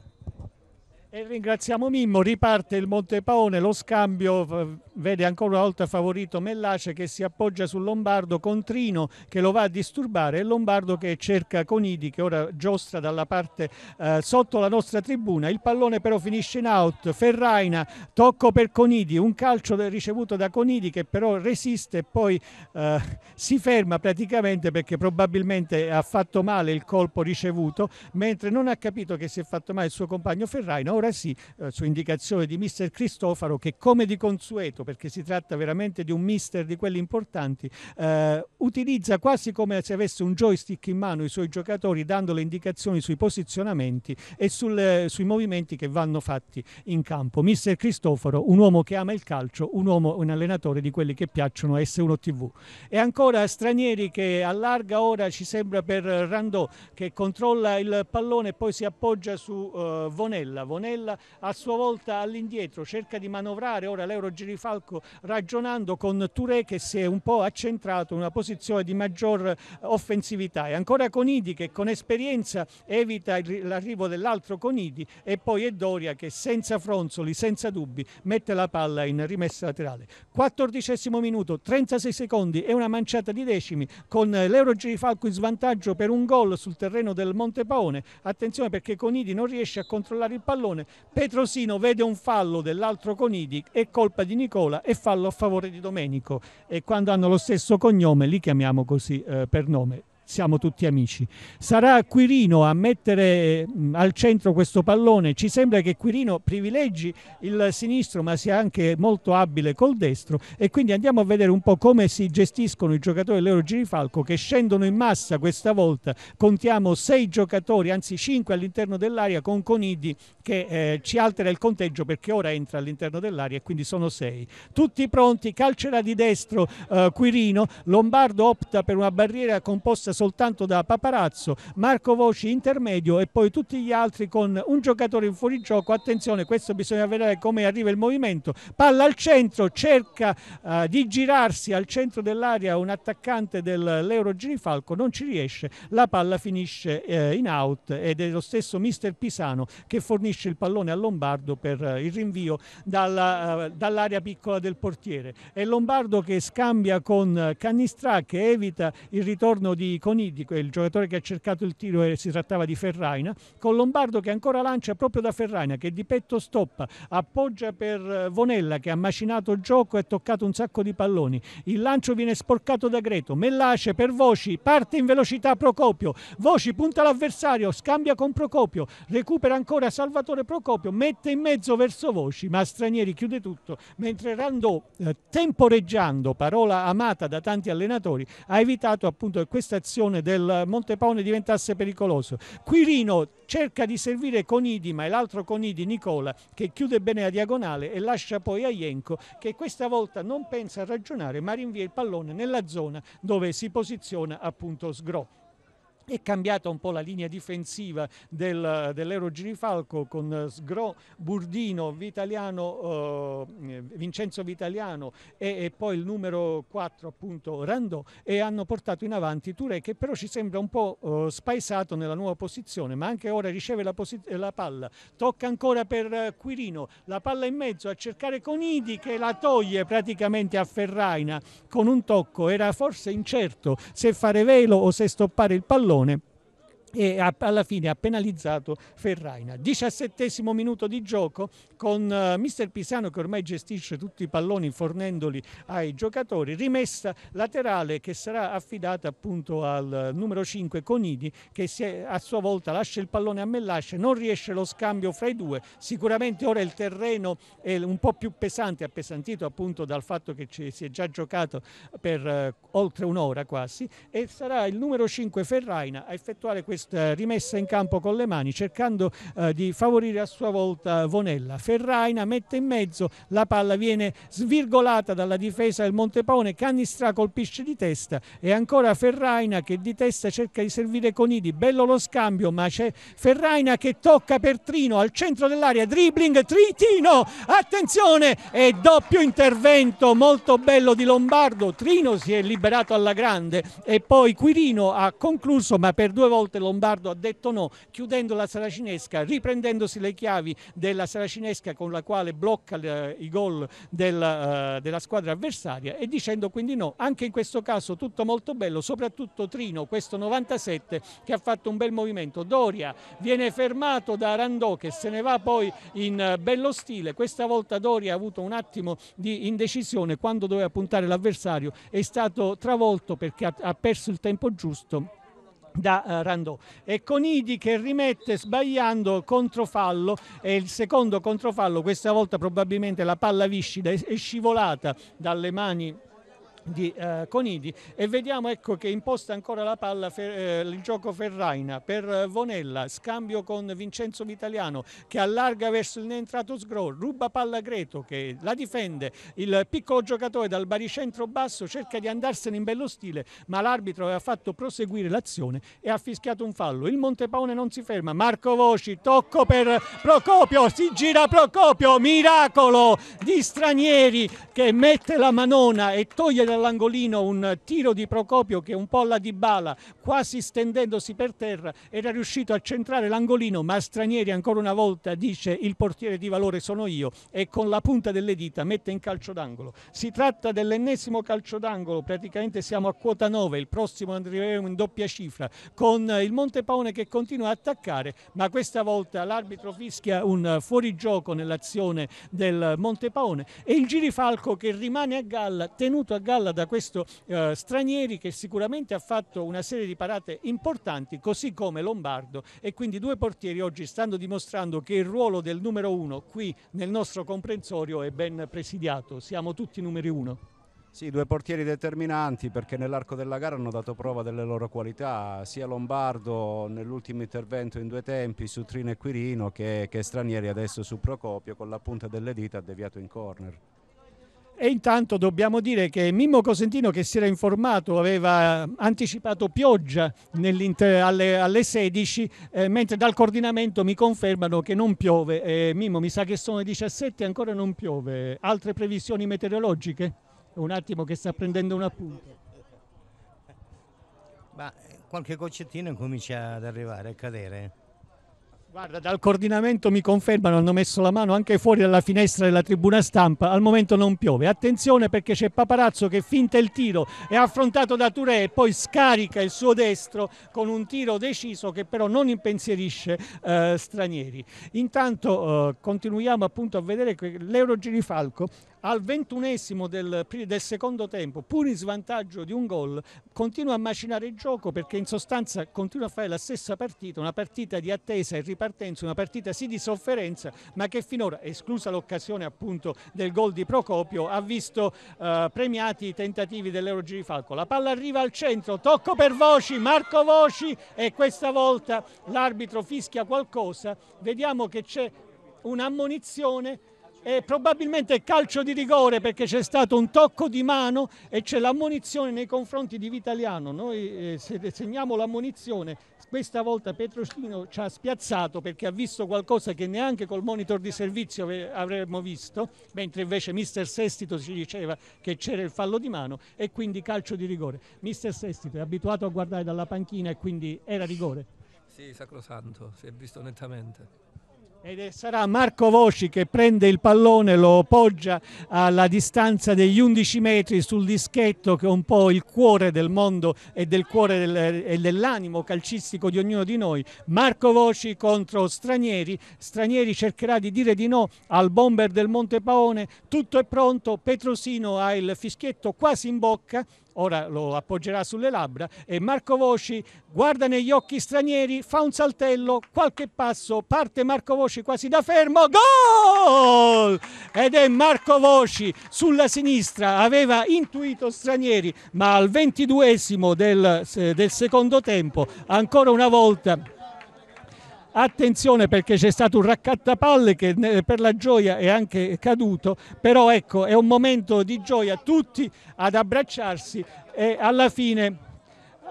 E ringraziamo Mimmo, riparte il Montepaone, lo scambio eh, vede ancora una volta favorito Mellace che si appoggia sul Lombardo con Trino che lo va a disturbare e Lombardo che cerca Conidi che ora giostra dalla parte eh, sotto la nostra tribuna, il pallone però finisce in out, Ferraina tocco per Conidi, un calcio ricevuto da Conidi che però resiste e poi eh, si ferma praticamente perché probabilmente ha fatto male il colpo ricevuto mentre non ha capito che si è fatto male il suo compagno Ferraina, allora sì, eh, su indicazione di mister Cristofaro che come di consueto, perché si tratta veramente di un mister di quelli importanti, eh, utilizza quasi come se avesse un joystick in mano i suoi giocatori dando le indicazioni sui posizionamenti e sul, eh, sui movimenti che vanno fatti in campo. Mister Cristoforo, un uomo che ama il calcio, un uomo, un allenatore di quelli che piacciono a S1 TV. E ancora Stranieri che allarga ora ci sembra per Randò che controlla il pallone e poi si appoggia su uh, Vonella. Vonella Pannella a sua volta all'indietro, cerca di manovrare ora l'Euro Girifalco ragionando con Touré che si è un po' accentrato in una posizione di maggior eh, offensività e ancora Conidi che con esperienza evita l'arrivo dell'altro Conidi e poi è Doria che senza fronzoli, senza dubbi mette la palla in rimessa laterale. 14 minuto, 36 secondi e una manciata di decimi con l'Euro Girifalco in svantaggio per un gol sul terreno del Monte Paone Attenzione perché Conidi non riesce a controllare il pallone punizione. Petrosino vede un fallo dell'altro Conidi, è colpa di Nicola e fallo a favore di Domenico. E quando hanno lo stesso cognome li chiamiamo così eh, per nome siamo tutti amici. Sarà Quirino a mettere mm, al centro questo pallone. Ci sembra che Quirino privilegi il sinistro, ma sia anche molto abile col destro. E quindi andiamo a vedere un po' come si gestiscono i giocatori dell'Euro Girifalco che scendono in massa questa volta. Contiamo sei giocatori, anzi cinque all'interno dell'area con Conidi che eh, ci altera il conteggio perché ora entra all'interno dell'area e quindi sono sei. Tutti pronti, calcerà di destro eh, Quirino. Lombardo opta per una barriera composta soltanto da Paparazzo, Marco Voci intermedio e poi tutti gli altri con un giocatore in fuorigioco. Attenzione, questo bisogna vedere come arriva il movimento. Palla al centro, cerca uh, di girarsi al centro dell'area un attaccante dell'Euro Girifalco, non ci riesce, la palla finisce eh, in out ed è lo stesso mister Pisano che fornisce il pallone a Lombardo per uh, il rinvio dalla, uh, eh, dall'area piccola del portiere. È Lombardo che scambia con Canistrà che evita il ritorno di Con Conidi, il giocatore che ha cercato il tiro e si trattava di Ferraina, con Lombardo che ancora lancia proprio da Ferraina che di petto stoppa, appoggia per eh, Vonella che ha macinato il gioco e ha toccato un sacco di palloni. Il lancio viene sporcato da Greto, Mellace per Voci, parte in velocità Procopio, Voci punta l'avversario, scambia con Procopio, recupera ancora Salvatore Procopio, mette in mezzo verso Voci, ma Stranieri chiude tutto, mentre Randò eh, temporeggiando, parola amata da tanti allenatori, ha evitato appunto che questa azione situazione del Montepone diventasse pericoloso. Quirino cerca di servire Conidi, ma e l'altro con Idi Nicola, che chiude bene la diagonale e lascia poi a Ienco che questa volta non pensa a ragionare ma rinvia il pallone nella zona dove si posiziona appunto Sgro è cambiata un po' la linea difensiva del, dell'Euro Girifalco con eh, Sgro, Burdino, Vitaliano, eh, eh, Vincenzo Vitaliano e, e, poi il numero 4 appunto Randò e hanno portato in avanti Ture che però ci sembra un po' eh, spaesato nella nuova posizione ma anche ora riceve la, la palla, tocca ancora per eh, Quirino, la palla in mezzo a cercare Conidi che la toglie praticamente a Ferraina con un tocco, era forse incerto se fare velo o se stoppare il pallone persone e alla fine ha penalizzato Ferraina. 17 minuto di gioco con eh, mister Pisano che ormai gestisce tutti i palloni fornendoli ai giocatori, rimessa laterale che sarà affidata appunto al eh, numero 5 Conidi che è, a sua volta lascia il pallone a Mellasce, non riesce lo scambio fra i due, sicuramente ora il terreno è un po' più pesante, appesantito appunto dal fatto che ci, si è già giocato per uh, oltre un'ora quasi e sarà il numero 5 Ferraina a effettuare questo eh, rimessa in campo con le mani cercando eh, di favorire a sua volta Vonella. Ferraina mette in mezzo, la palla viene svirgolata dalla difesa del Montepaone, Canistra colpisce di testa e ancora Ferraina che di testa cerca di servire Conidi, bello lo scambio ma c'è Ferraina che tocca per Trino al centro dell'area, dribbling Tritino, attenzione e doppio intervento molto bello di Lombardo, Trino si è liberato alla grande e poi Quirino ha concluso ma per due volte lo Lombardo ha detto no, chiudendo la Saracinesca, riprendendosi le chiavi della Saracinesca con la quale blocca eh, i gol del, eh, della squadra avversaria e dicendo quindi no. Anche in questo caso tutto molto bello, soprattutto Trino, questo 97 che ha fatto un bel movimento. Doria viene fermato da Randò che se ne va poi in eh, bello stile. Questa volta Doria ha avuto un attimo di indecisione quando doveva puntare l'avversario, è stato travolto perché ha perso il tempo giusto da eh, Randò e con Idi che rimette sbagliando controfallo e il secondo controfallo questa volta probabilmente la palla viscida è scivolata dalle mani di eh, Conidi e vediamo ecco, che imposta ancora la palla eh, il gioco Ferraina per eh, Vonella, scambio con Vincenzo Vitaliano che allarga verso il neentrato Sgro, ruba palla Greto che la difende, il piccolo giocatore dal baricentro basso cerca di andarsene in bello stile ma l'arbitro aveva fatto proseguire l'azione e ha fischiato un fallo, il Montepaone non si ferma, Marco Voci, tocco per Procopio, si gira Procopio, miracolo di stranieri che mette la manona e toglie dall'angolino un tiro di Procopio che un po' la di bala, quasi stendendosi per terra, era riuscito a centrare l'angolino, ma Stranieri ancora una volta dice il portiere di valore sono io e con la punta delle dita mette in calcio d'angolo. Si tratta dell'ennesimo calcio d'angolo, praticamente siamo a quota 9, il prossimo andremo in doppia cifra con il Montepaone che continua a attaccare, ma questa volta l'arbitro fischia un fuorigioco nell'azione del Montepaone e il Girifalco che rimane a galla, tenuto a galla palla da questo eh, Stranieri che sicuramente ha fatto una serie di parate importanti così come Lombardo e quindi due portieri oggi stanno dimostrando che il ruolo del numero uno qui nel nostro comprensorio è ben presidiato, siamo tutti numeri uno. Sì, due portieri determinanti perché nell'arco della gara hanno dato prova delle loro qualità, sia Lombardo nell'ultimo intervento in due tempi su Trino e Quirino che, che Stranieri adesso su Procopio con la punta delle dita ha deviato in corner. E intanto dobbiamo dire che Mimmo Cosentino che si era informato aveva anticipato pioggia alle, alle, 16, eh, mentre dal coordinamento mi confermano che non piove. Eh, Mimmo, mi sa che sono le 17 e ancora non piove. Altre previsioni meteorologiche? Un attimo che sta prendendo un appunto. Ma qualche goccettino comincia ad arrivare, a cadere. Guarda, dal coordinamento mi confermano, hanno messo la mano anche fuori dalla finestra della tribuna stampa, al momento non piove. Attenzione perché c'è Paparazzo che finta il tiro, è affrontato da Touré e poi scarica il suo destro con un tiro deciso che però non impensierisce eh, stranieri. Intanto eh, continuiamo appunto a vedere che l'Eurogirifalco al ventunesimo del, del, secondo tempo, pur in svantaggio di un gol, continua a macinare il gioco perché in sostanza continua a fare la stessa partita, una partita di attesa e ripetuta ripartenza, una partita sì di sofferenza, ma che finora, esclusa l'occasione appunto del gol di Procopio, ha visto eh, premiati i tentativi dell'Euro Girifalco. La palla arriva al centro, tocco per Voci, Marco Voci e questa volta l'arbitro fischia qualcosa. Vediamo che c'è un'ammonizione e probabilmente calcio di rigore perché c'è stato un tocco di mano e c'è l'ammonizione nei confronti di Vitaliano. Noi eh, segniamo l'ammonizione, questa volta Petrocino ci ha spiazzato perché ha visto qualcosa che neanche col monitor di servizio avremmo visto, mentre invece mister Sestito ci diceva che c'era il fallo di mano e quindi calcio di rigore. Mister Sestito è abituato a guardare dalla panchina e quindi era rigore. Sì, sacrosanto, si è visto nettamente. Ed sarà Marco Voci che prende il pallone, lo poggia alla distanza degli 11 metri sul dischetto che è un po' il cuore del mondo e del cuore del, e dell'animo calcistico di ognuno di noi. Marco Voci contro Stranieri. Stranieri cercherà di dire di no al bomber del Monte Paone. Tutto è pronto. Petrosino ha il fischietto quasi in bocca ora lo appoggerà sulle labbra e Marco Voci guarda negli occhi stranieri, fa un saltello, qualche passo, parte Marco Voci quasi da fermo, gol! Ed è Marco Voci sulla sinistra, aveva intuito stranieri, ma al ventiduesimo del, eh, del secondo tempo ancora una volta attenzione perché c'è stato un raccattapalle che per la gioia è anche caduto, però ecco è un momento di gioia tutti ad abbracciarsi e alla fine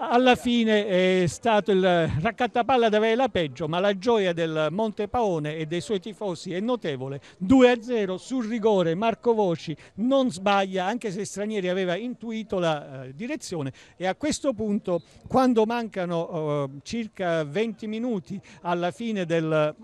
alla fine è stato il raccattapalla ad avere la peggio, ma la gioia del Monte Paone e dei suoi tifosi è notevole. 2-0 a sul rigore, Marco Voci non sbaglia, anche se Stranieri aveva intuito la eh, direzione e a questo punto, quando mancano eh, circa 20 minuti alla fine del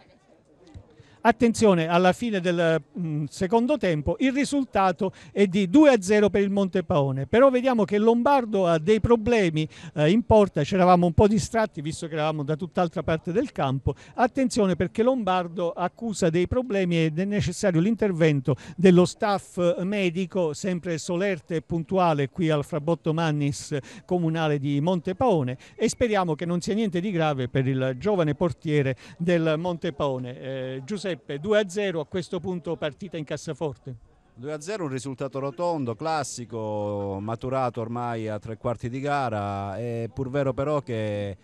Attenzione, alla fine del mm, secondo tempo il risultato è di 2-0 a per il Monte Paone però vediamo che Lombardo ha dei problemi eh, in porta, ci eravamo un po' distratti visto che eravamo da tutt'altra parte del campo, attenzione perché Lombardo accusa dei problemi ed è necessario l'intervento dello staff eh, medico, sempre solerte e puntuale qui al Frabotto Mannis comunale di Monte Paone e speriamo che non sia niente di grave per il giovane portiere del Montepaone. Eh, Giuseppe Giuseppe, 2-0 a questo punto partita in cassaforte. 2-0 a un risultato rotondo, classico, maturato ormai a tre quarti di gara, è pur vero però che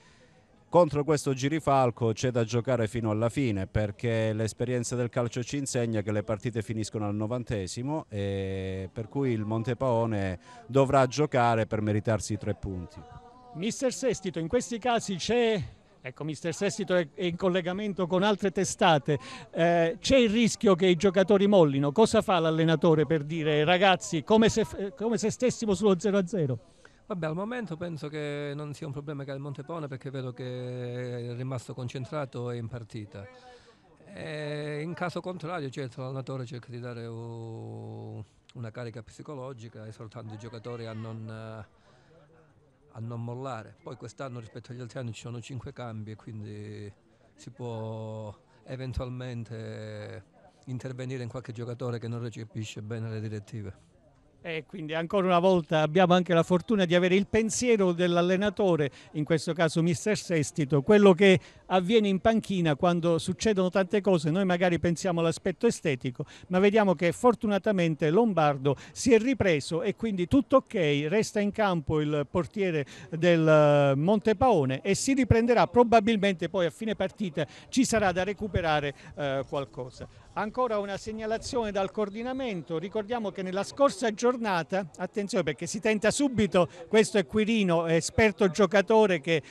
contro questo girifalco c'è da giocare fino alla fine perché l'esperienza del calcio ci insegna che le partite finiscono al novantesimo e per cui il Montepaone dovrà giocare per meritarsi i tre punti. Mister Sestito, in questi casi c'è Ecco, mister Sessito è in collegamento con altre testate. Eh, c'è il rischio che i giocatori mollino. Cosa fa l'allenatore per dire ragazzi, come se, come se stessimo sullo 0-0? Vabbè, al momento penso che non sia un problema che ha il Montepone perché vedo che è rimasto concentrato e in partita. E eh, in caso contrario, certo, l'allenatore cerca di dare una carica psicologica, esortando i giocatori a non a non mollare. Poi quest'anno rispetto agli altri anni ci sono cinque cambi e quindi si può eventualmente intervenire in qualche giocatore che non recepisce bene le direttive. E quindi ancora una volta abbiamo anche la fortuna di avere il pensiero dell'allenatore, in questo caso mister Sestito, quello che avviene in panchina quando succedono tante cose, noi magari pensiamo all'aspetto estetico, ma vediamo che fortunatamente Lombardo si è ripreso e quindi tutto ok, resta in campo il portiere del eh, Montepaone e si riprenderà probabilmente poi a fine partita ci sarà da recuperare eh, qualcosa. Ancora una segnalazione dal coordinamento, ricordiamo che nella scorsa giornata, attenzione perché si tenta subito, questo è Quirino, esperto giocatore che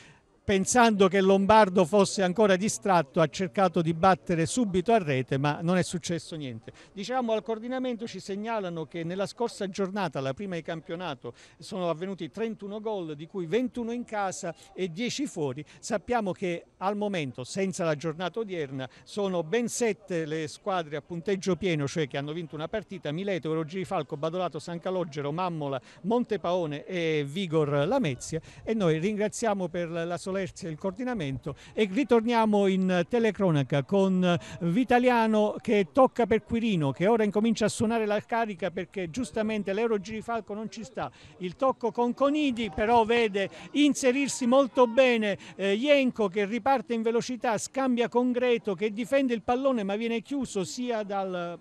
pensando che Lombardo fosse ancora distratto, ha cercato di battere subito a rete, ma non è successo niente. Diciamo al coordinamento ci segnalano che nella scorsa giornata, la prima di campionato, sono avvenuti 31 gol, di cui 21 in casa e 10 fuori. Sappiamo che al momento, senza la giornata odierna, sono ben 7 le squadre a punteggio pieno, cioè che hanno vinto una partita, Mileto, Rogirifalco, Badolato, San Calogero, Mammola, Montepaone e Vigor Lamezia e noi ringraziamo per la sua Solerzi e il coordinamento e ritorniamo in telecronaca con Vitaliano che tocca per Quirino che ora incomincia a suonare la carica perché giustamente l'Euro Girifalco non ci sta, il tocco con Conidi però vede inserirsi molto bene eh, Jenko che riparte in velocità, scambia con Greto che difende il pallone ma viene chiuso sia dal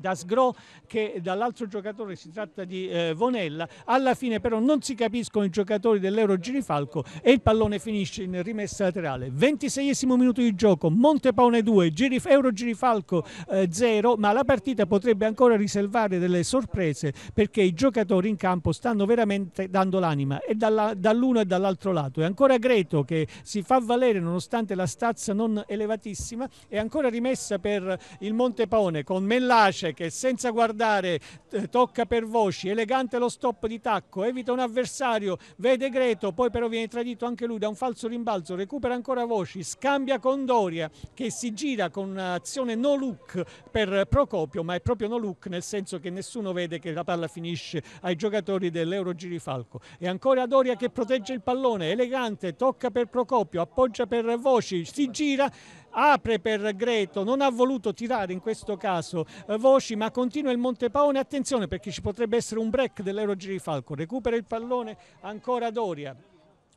da Gros che dall'altro giocatore si tratta di eh, Vonella, alla fine però non si capiscono i giocatori dell'Euro Girifalco e il pallone finisce in rimessa laterale. 26esimo minuto di gioco, Montepaone 2, Girif Euro Girifalco 0, eh, ma la partita potrebbe ancora riservare delle sorprese perché i giocatori in campo stanno veramente dando l'anima e dall'uno e dall'altro lato. È ancora Greto che si fa valere nonostante la stazza non elevatissima, è ancora rimessa per il Montepaone con Mellaci Pace che senza guardare tocca per voci, elegante lo stop di tacco, evita un avversario, vede Greto, poi però viene tradito anche lui da un falso rimbalzo, recupera ancora voci, scambia con Doria che si gira con un'azione no look per Procopio, ma è proprio no look nel senso che nessuno vede che la palla finisce ai giocatori dell'Eurogirifalco. E ancora Doria che protegge il pallone, elegante, tocca per Procopio, appoggia per Voci, si gira apre per Greto, non ha voluto tirare in questo caso eh, Voci ma continua il Montepaone, attenzione perché ci potrebbe essere un break dell'Eurogiri Falco, recupera il pallone ancora Doria,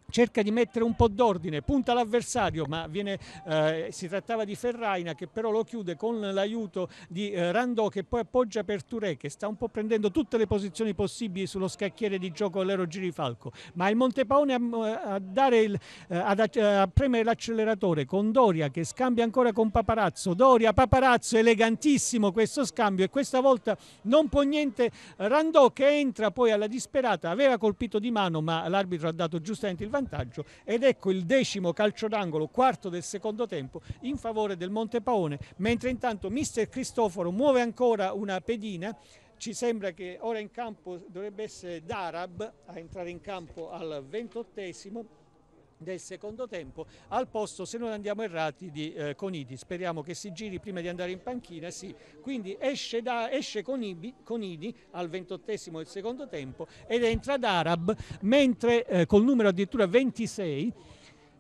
cerca di mettere un po' d'ordine, punta l'avversario, ma viene, eh, si trattava di Ferraina che però lo chiude con l'aiuto di eh, Randò che poi appoggia per Touré che sta un po' prendendo tutte le posizioni possibili sullo scacchiere di gioco all'Ero Girifalco, ma il Montepaone a, eh, a, dare il, eh, ad, a premere l'acceleratore con Doria che scambia ancora con Paparazzo, Doria, Paparazzo, elegantissimo questo scambio e questa volta non può niente Randò che entra poi alla disperata, aveva colpito di mano ma l'arbitro ha dato giustamente il vantaggio ed ecco il decimo calcio d'angolo, quarto del secondo tempo, in favore del Montepaone, mentre intanto mister Cristoforo muove ancora una pedina ci sembra che ora in campo dovrebbe essere Darab a entrare in campo al ventottesimo del secondo tempo al posto se non andiamo errati di eh, Conidi speriamo che si giri prima di andare in panchina sì. quindi esce, da, esce Conidi, Conidi, al ventottesimo del secondo tempo ed entra Darab mentre eh, col numero addirittura 26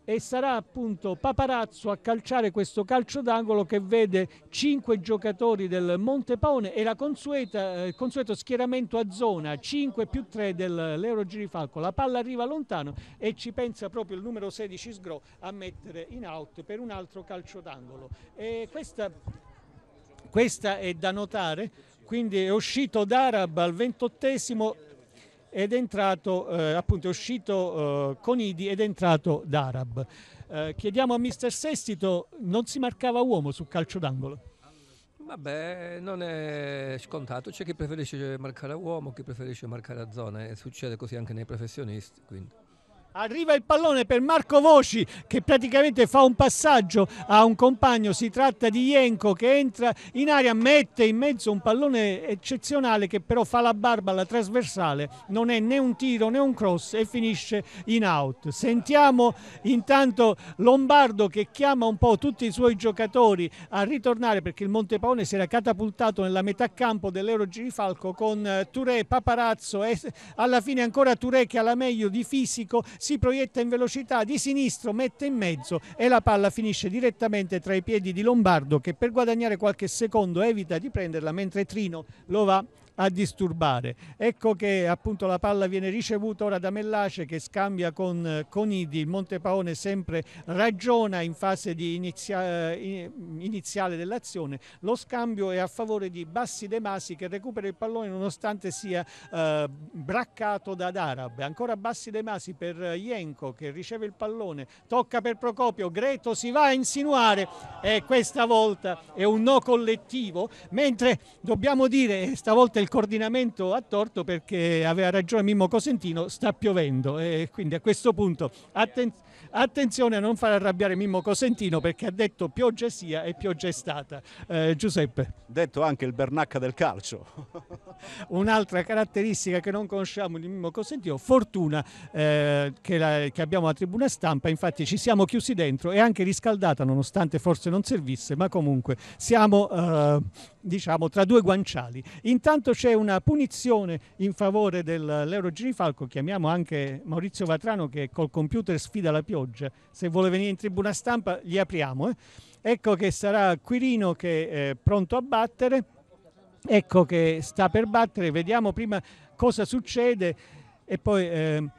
e sarà appunto Paparazzo a calciare questo calcio d'angolo che vede cinque giocatori del Montepaone e la consueta, il eh, consueto schieramento a zona 5 più 3 dell'Euro Girifalco. La palla arriva lontano e ci pensa proprio il numero 16 Sgro a mettere in out per un altro calcio d'angolo. Questa, questa è da notare, quindi è uscito D'Arab al ventottesimo ed è entrato, eh, appunto è uscito eh, Conidi ed è entrato Darab. Eh, chiediamo a mister Sestito, non si marcava uomo sul calcio d'angolo? Vabbè, non è scontato, c'è chi preferisce marcare a uomo, chi preferisce marcare a zona e succede così anche nei professionisti. Quindi. Arriva il pallone per Marco Voci che praticamente fa un passaggio a un compagno, si tratta di Ienco che entra in aria, mette in mezzo un pallone eccezionale che però fa la barba alla trasversale, non è né un tiro né un cross e finisce in out. Sentiamo intanto Lombardo che chiama un po' tutti i suoi giocatori a ritornare perché il Montepaone si era catapultato nella metà campo dell'Euro Girifalco con eh, Touré, Paparazzo e alla fine ancora Touré che ha la meglio di fisico si proietta in velocità di sinistro, mette in mezzo e la palla finisce direttamente tra i piedi di Lombardo che per guadagnare qualche secondo evita di prenderla mentre Trino lo va a disturbare. Ecco che appunto la palla viene ricevuta ora da Mellace che scambia con Conidi, il Montepaone sempre ragiona in fase inizia... Eh, iniziale dell'azione, lo scambio è a favore di Bassi De Masi che recupera il pallone nonostante sia eh, braccato da D'Arab, ancora Bassi De Masi per Ienco che riceve il pallone, tocca per Procopio, Greto si va a insinuare e questa volta è un no collettivo, mentre dobbiamo dire stavolta il il coordinamento a torto perché aveva ragione Mimmo Cosentino, sta piovendo e quindi a questo punto atten- attenzione a non far arrabbiare Mimmo Cosentino perché ha detto pioggia sia e pioggia è stata. Eh, Giuseppe. Detto anche il Bernacca del calcio. [laughs] Un'altra caratteristica che non conosciamo di Mimmo Cosentino, fortuna eh, che, la, che abbiamo la tribuna stampa, infatti ci siamo chiusi dentro e anche riscaldata nonostante forse non servisse, ma comunque siamo... Eh, diciamo, tra due guanciali. Intanto c'è una punizione in favore dell'Euro Girifalco, chiamiamo anche Maurizio Vatrano che col computer sfida la pioggia, se vuole venire in tribuna stampa gli apriamo. Eh. Ecco che sarà Quirino che è eh, pronto a battere, ecco che sta per battere, vediamo prima cosa succede e poi... Eh,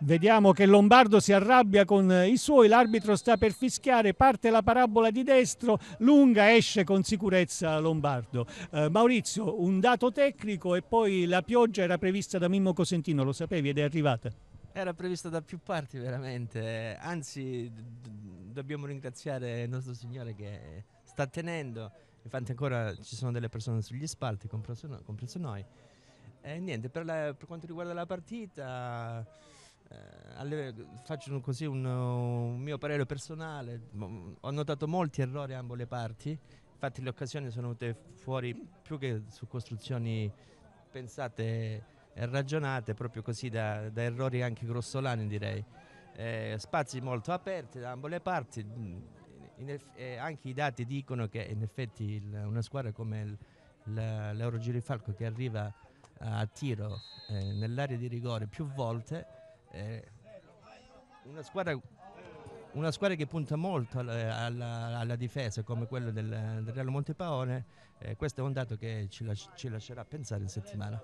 Vediamo che Lombardo si arrabbia con eh, i suoi, l'arbitro sta per fischiare, parte la parabola di destro, lunga esce con sicurezza Lombardo. Eh, Maurizio, un dato tecnico e poi la pioggia era prevista da Mimmo Cosentino, lo sapevi ed è arrivata? Era prevista da più parti veramente, anzi dobbiamo ringraziare il nostro Signore che sta tenendo, infatti ancora ci sono delle persone sugli spalti, compreso, noi. E niente, per, la, per quanto riguarda la partita... Eh, faccio così un, un, mio parere personale, ho notato molti errori a ambo le parti, infatti le occasioni sono venute fuori più che su costruzioni pensate e ragionate, proprio così da, da errori anche grossolani direi. Eh, spazi molto aperti da ambo le parti, mm, eff, eh, anche i dati dicono che in effetti il, una squadra come il, il, l'Eurogirifalco che arriva a tiro eh, nell'area di rigore più volte eh, una, squadra, una, squadra, che punta molto alla, alla, alla difesa come quella del, del Real Montepaone, eh, questo è un dato che ci, las ci lascerà pensare in settimana.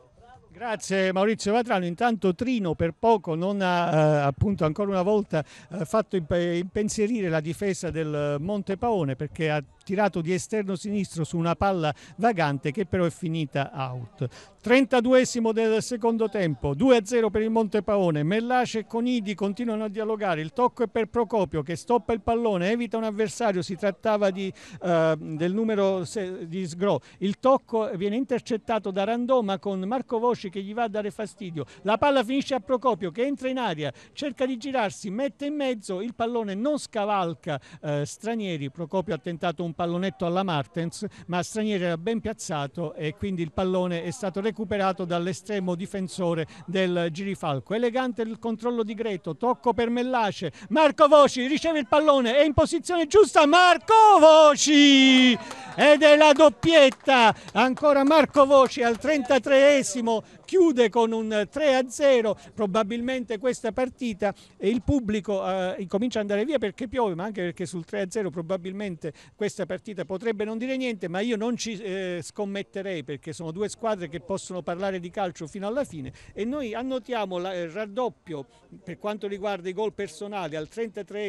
Grazie Maurizio Vatrano, intanto Trino per poco non ha eh, appunto ancora una volta eh, fatto impensierire la difesa del Monte Paone perché ha tirato di esterno sinistro su una palla vagante che però è finita out. 32esimo del secondo tempo, 2-0 per il Monte Paone, Mellace e Conidi continuano a dialogare, il tocco è per Procopio che stoppa il pallone, evita un avversario, si trattava di, eh, del numero se, di Sgro, il tocco viene intercettato da Randò ma con Marco Voce veloce che gli va a dare fastidio, la palla finisce a Procopio che entra in aria, cerca di girarsi, mette in mezzo, il pallone non scavalca eh, Stranieri, Procopio ha tentato un pallonetto alla Martens, ma Stranieri era ben piazzato e quindi il pallone è stato recuperato dall'estremo difensore del Girifalco. Elegante il controllo di Greto, tocco per Mellace, Marco Voci riceve il pallone, è in posizione giusta Marco Voci ed è la doppietta, ancora Marco Voci al 33esimo chiude con un 3-0, probabilmente questa partita e il pubblico eh, incomincia ad andare via perché piove, ma anche perché sul 3-0 probabilmente questa partita potrebbe non dire niente, ma io non ci eh, scommetterei perché sono due squadre che possono parlare di calcio fino alla fine e noi annotiamo la, il eh, raddoppio per quanto riguarda i gol personali al 33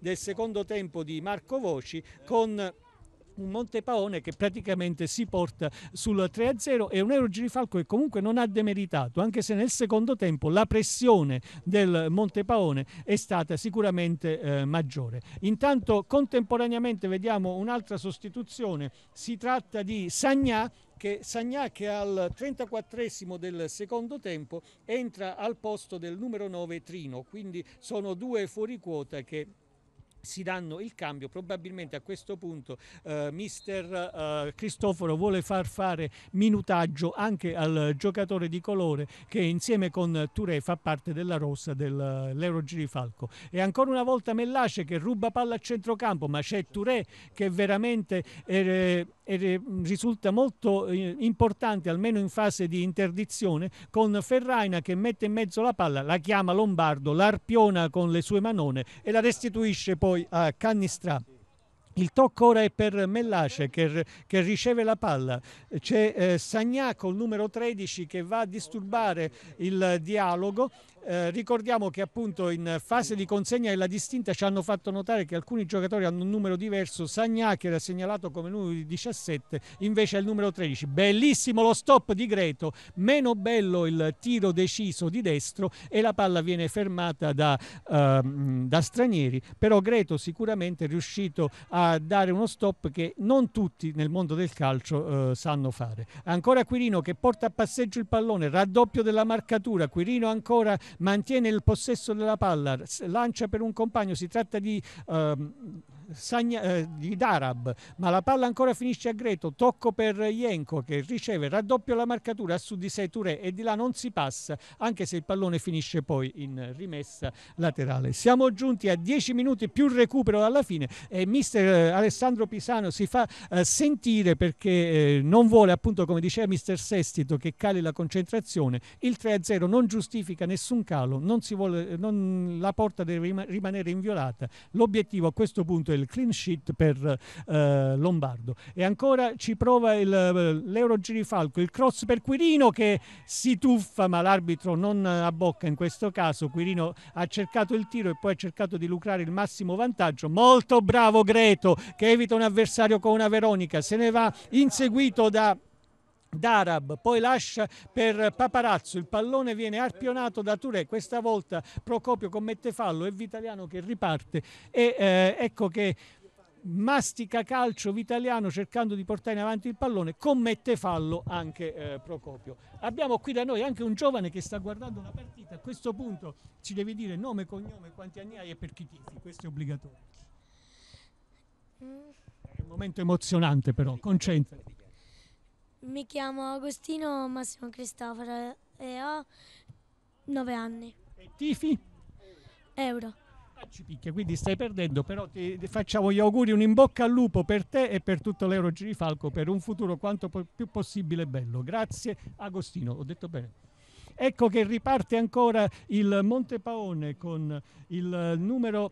del secondo tempo di Marco Voci con un Montepaone che praticamente si porta sul 3-0 e un Euro Girifalco che comunque non ha demeritato, anche se nel secondo tempo la pressione del Montepaone è stata sicuramente eh, maggiore. Intanto contemporaneamente vediamo un'altra sostituzione, si tratta di Sagnà che Sagnà che al 34 del secondo tempo entra al posto del numero 9 Trino, quindi sono due fuori quota che si danno il cambio. Probabilmente a questo punto eh, mister eh, Cristoforo vuole far fare minutaggio anche al giocatore di colore che insieme con Touré fa parte della rossa dell'Euro Girifalco. E ancora una volta Mellace che ruba palla a centrocampo, ma c'è Touré che veramente... Eh, eh, risulta molto eh, importante, almeno in fase di interdizione, con Ferraina che mette in mezzo la palla, la chiama Lombardo, l'arpiona con le sue manone e la restituisce poi a Cannistrà. Il tocco ora è per Mellace che, che riceve la palla, c'è eh, Sagnà il numero 13 che va a disturbare il dialogo eh, ricordiamo che appunto in fase di consegna della distinta ci hanno fatto notare che alcuni giocatori hanno un numero diverso. Sagnacchi era segnalato come numero 17, invece è il numero 13. Bellissimo lo stop di Greto, meno bello il tiro deciso di destro e la palla viene fermata da, eh, da stranieri. Però Greto sicuramente è riuscito a dare uno stop che non tutti nel mondo del calcio eh, sanno fare. Ancora Quirino che porta a passeggio il pallone, raddoppio della marcatura. Quirino ancora mantiene il possesso della palla, lancia per un compagno, si tratta di... Ehm, Sagna, eh, di Darab, ma la palla ancora finisce a Greto, tocco per Jenko che riceve, raddoppio la marcatura su di 6 Touré e di là non si passa, anche se il pallone finisce poi in rimessa laterale. Siamo giunti a 10 minuti più recupero alla fine e mister eh, Alessandro Pisano si fa eh, sentire perché eh, non vuole appunto come diceva mister Sestito che cali la concentrazione, il 3-0 non giustifica nessun calo, non vuole, non, la porta deve rimanere inviolata, l'obiettivo a questo punto è il clean sheet per eh, Lombardo. E ancora ci prova il, eh, l'Euro Girifalco, il cross per Quirino che si tuffa ma l'arbitro non abbocca in questo caso. Quirino ha cercato il tiro e poi ha cercato di lucrare il massimo vantaggio. Molto bravo Greto che evita un avversario con una Veronica, se ne va inseguito da Darab, poi lascia per Paparazzo, il pallone viene arpionato da Touré, questa volta Procopio commette fallo, è Vitaliano che riparte e eh, ecco che mastica calcio Vitaliano cercando di portare in avanti il pallone, commette fallo anche eh, Procopio. Abbiamo qui da noi anche un giovane che sta guardando la partita, a questo punto ci devi dire nome, cognome, quanti anni hai e per chi tifi, questo è obbligatorio. Mm. È un momento emozionante però, concentrati. Mi chiamo Agostino Massimo Cristoforo e ho 9 anni. E tifi? Euro. Ah, ci picchia, quindi stai perdendo, però ti, facciamo gli auguri, un in bocca al lupo per te e per tutto l'Euro Girifalco per un futuro quanto più possibile bello. Grazie Agostino, ho detto bene. Ecco che riparte ancora il Monte Paone con il numero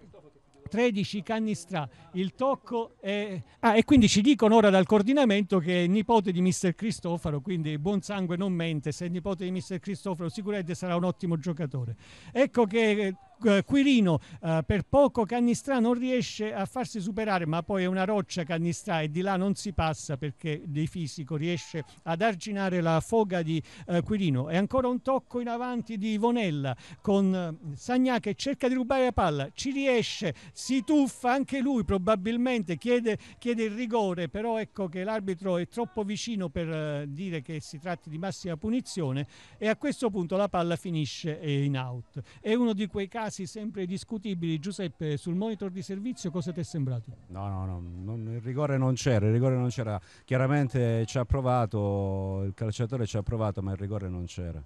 13 Cannistrà, il tocco è... Ah, e quindi ci dicono ora dal coordinamento che è nipote di mister Cristoforo, quindi buon sangue non mente, se è nipote di mister Cristoforo sicuramente sarà un ottimo giocatore. Ecco che eh, Quirino eh, per poco Cannistrà non riesce a farsi superare ma poi è una roccia Cannistrà e di là non si passa perché di fisico riesce ad arginare la foga di eh, Quirino e ancora un tocco in avanti di Vonella con eh, Sagna che cerca di rubare la palla ci riesce, si tuffa anche lui probabilmente, chiede, chiede il rigore però ecco che l'arbitro è troppo vicino per eh, dire che si tratti di massima punizione e a questo punto la palla finisce eh, in out è uno di quei casi casi sempre discutibili, Giuseppe, sul monitor di servizio cosa ti è sembrato? No, no, no, non, il rigore non c'era, il rigore non c'era. Chiaramente ci ha provato, il calciatore ci ha provato, ma il rigore non c'era.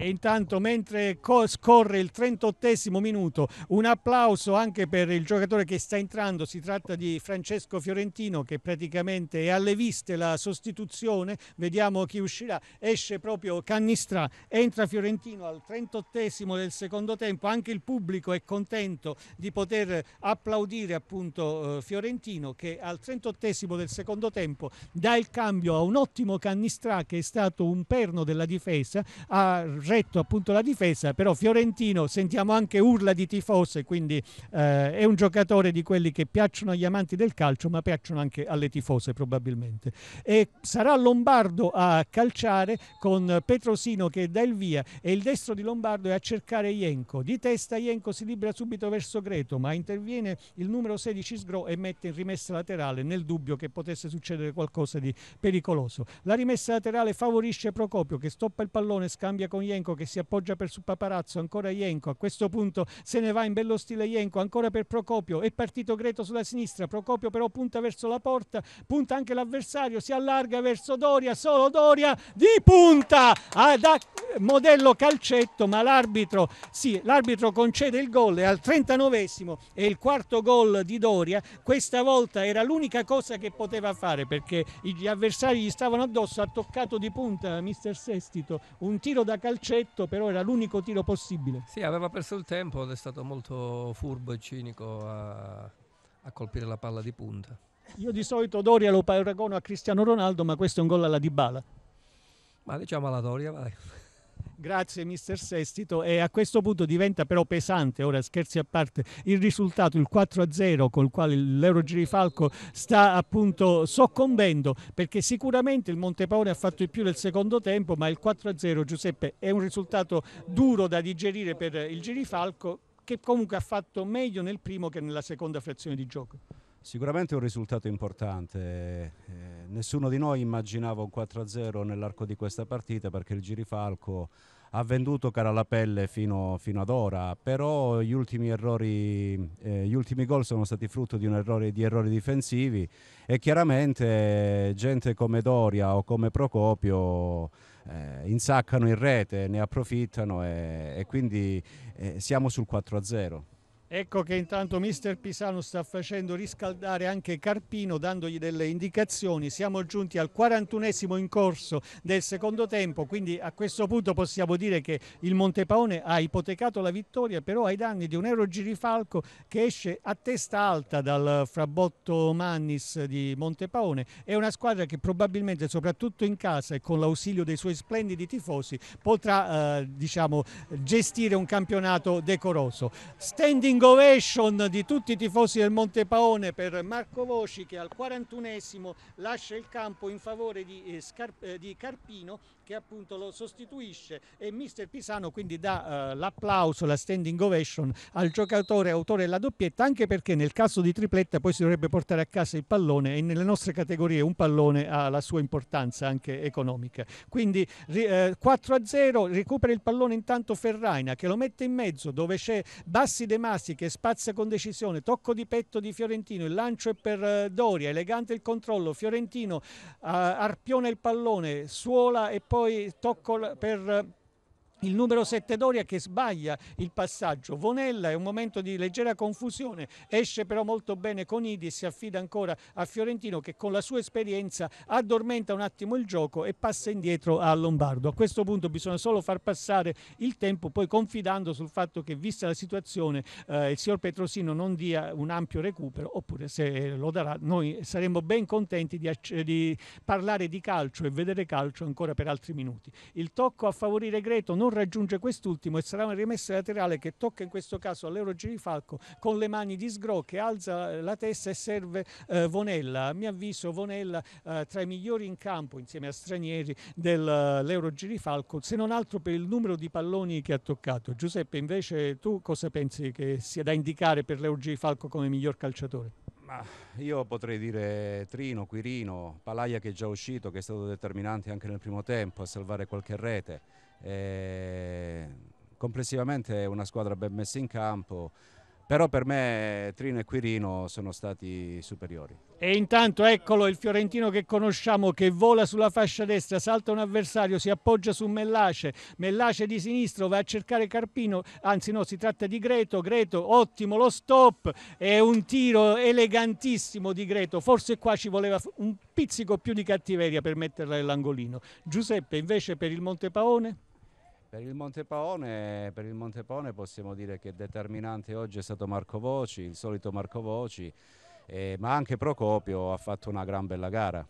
E intanto mentre scorre il 38 minuto, un applauso anche per il giocatore che sta entrando, si tratta di Francesco Fiorentino che praticamente è alle viste la sostituzione, vediamo chi uscirà, esce proprio Cannistra, entra Fiorentino al 38 del secondo tempo, anche il pubblico è contento di poter applaudire appunto eh, Fiorentino che al 38 del secondo tempo dà il cambio a un ottimo Cannistra che è stato un perno della difesa, ha retto appunto la difesa, però Fiorentino sentiamo anche urla di tifose, quindi eh, è un giocatore di quelli che piacciono agli amanti del calcio, ma piacciono anche alle tifose probabilmente. E sarà Lombardo a calciare con Petrosino che dà il via e il destro di Lombardo è a cercare Ienco. Di testa Ienco si libera subito verso Greto, ma interviene il numero 16 Sgro e mette in rimessa laterale nel dubbio che potesse succedere qualcosa di pericoloso. La rimessa laterale favorisce Procopio che stoppa il pallone, scambia con Ienco Jenko che si appoggia per su Paparazzo, ancora Ienco, a questo punto se ne va in bello stile Ienco, ancora per Procopio, è partito Greto sulla sinistra, Procopio però punta verso la porta, punta anche l'avversario, si allarga verso Doria, solo Doria di punta, ah, da, modello calcetto, ma l'arbitro, sì, l'arbitro concede il gol è al 39esimo e il quarto gol di Doria, questa volta era l'unica cosa che poteva fare perché gli avversari gli stavano addosso, ha toccato di punta mister Sestito, un tiro da calcetto calcetto, però era l'unico tiro possibile. Sì, aveva perso il tempo ed è stato molto furbo e cinico a, a colpire la palla di punta. Io di solito Doria lo paragono a Cristiano Ronaldo, ma questo è un gol alla Dybala. Ma diciamo alla Doria, vai. Grazie mister Sestito e a questo punto diventa però pesante, ora scherzi a parte, il risultato, il 4-0 col quale l'Eurogirifalco sta appunto soccombendo perché sicuramente il Montepaone ha fatto di più nel secondo tempo ma il 4-0 Giuseppe è un risultato duro da digerire per il Girifalco che comunque ha fatto meglio nel primo che nella seconda frazione di gioco. Sicuramente è un risultato importante, eh, nessuno di noi immaginava un 4-0 nell'arco di questa partita perché il Girifalco ha venduto cara alla pelle fino, fino ad ora, però gli ultimi, errori, eh, gli ultimi gol sono stati frutto di, errore, di errori difensivi e chiaramente gente come Doria o come Procopio eh, insaccano in rete, ne approfittano e, e quindi eh, siamo sul 4-0. Ecco che intanto mister Pisano sta facendo riscaldare anche Carpino dandogli delle indicazioni. Siamo giunti al 41esimo in corso del secondo tempo, quindi a questo punto possiamo dire che il Montepaone ha ipotecato la vittoria però ai danni di un Ero Girifalco che esce a testa alta dal frabotto Mannis di Montepaone. È una squadra che probabilmente soprattutto in casa e con l'ausilio dei suoi splendidi tifosi potrà eh, diciamo, gestire un campionato decoroso. Standing standing ovation di tutti i tifosi del Monte Paone per Marco Voci che al 41esimo lascia il campo in favore di, eh, Scar- eh, di Carpino che appunto lo sostituisce e mister Pisano quindi dà uh, l'applauso, la standing ovation al giocatore autore della doppietta anche perché nel caso di tripletta poi si dovrebbe portare a casa il pallone e nelle nostre categorie un pallone ha la sua importanza anche economica. Quindi eh, 4 a 0 recupera il pallone intanto Ferraina che lo mette in mezzo dove c'è Bassi De Masi che spazia con decisione, tocco di petto di Fiorentino, il lancio è per eh, Doria, elegante il controllo, Fiorentino eh, arpiona il pallone, suola e poi poi Toccol per il numero 7 Doria che sbaglia il passaggio, Vonella è un momento di leggera confusione, esce però molto bene con Idi e si affida ancora a Fiorentino che con la sua esperienza addormenta un attimo il gioco e passa indietro a Lombardo. A questo punto bisogna solo far passare il tempo poi confidando sul fatto che vista la situazione eh, il signor Petrosino non dia un ampio recupero oppure se lo darà noi saremmo ben contenti di, di parlare di calcio e vedere calcio ancora per altri minuti. Il tocco a favorire Greto non non raggiunge quest'ultimo e sarà una rimessa laterale che tocca in questo caso all'Euro Girifalco con le mani di Sgro che alza la testa e serve eh, Vonella. A mio avviso Vonella eh, tra i migliori in campo insieme a stranieri dell'Euro eh, Girifalco, se non altro per il numero di palloni che ha toccato. Giuseppe invece tu cosa pensi che sia da indicare per l'Euro Girifalco come miglior calciatore? Ma io potrei dire Trino, Quirino, Palaia che è già uscito, che è stato determinante anche nel primo tempo a salvare qualche rete. E eh, complessivamente è una squadra ben messa in campo, però per me Trino e Quirino sono stati superiori. E intanto eccolo il fiorentino che conosciamo che vola sulla fascia destra, salta un avversario, si appoggia su Mellace, Mellace di sinistro va a cercare Carpino, anzi no, si tratta di Greto, Greto ottimo lo stop, è un tiro elegantissimo di Greto, forse qua ci voleva un pizzico più di cattiveria per metterla nell'angolino. Giuseppe invece per il Montepaone? Per il, Montepaone, per il Montepaone possiamo dire che determinante oggi è stato Marco Voci, il solito Marco Voci, eh, ma anche Procopio ha fatto una gran bella gara.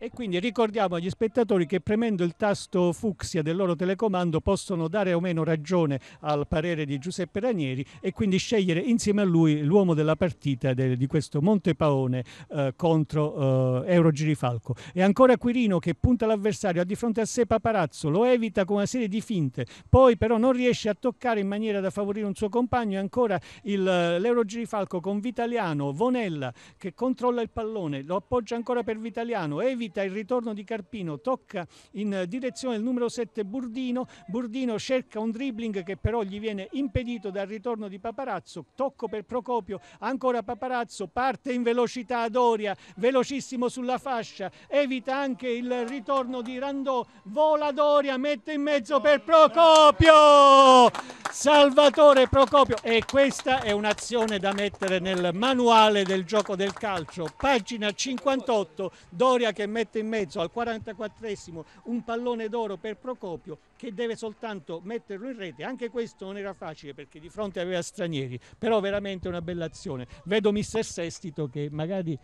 E quindi ricordiamo agli spettatori che premendo il tasto fucsia del loro telecomando possono dare o meno ragione al parere di Giuseppe Ranieri e quindi scegliere insieme a lui l'uomo della partita de, di questo Montepaone eh, contro eh, Euro Girifalco. E ancora Quirino che punta l'avversario ha di fronte a sé Paparazzo, lo evita con una serie di finte, poi però non riesce a toccare in maniera da favorire un suo compagno e ancora il, eh, l'Euro Girifalco con Vitaliano, Vonella che controlla il pallone, lo appoggia ancora per Vitaliano, evita partita il ritorno di Carpino tocca in direzione del numero 7 Burdino, Burdino cerca un dribbling che però gli viene impedito dal ritorno di Paparazzo, tocco per Procopio, ancora Paparazzo, parte in velocità Doria, velocissimo sulla fascia, evita anche il ritorno di Randò, vola Doria, mette in mezzo per Procopio! Salvatore Procopio e questa è un'azione da mettere nel manuale del gioco del calcio, pagina 58, Doria che mette mette in mezzo al 44esimo un pallone d'oro per Procopio che deve soltanto metterlo in rete. Anche questo non era facile perché di fronte aveva stranieri, però veramente una bella azione. Vedo mister Sestito che magari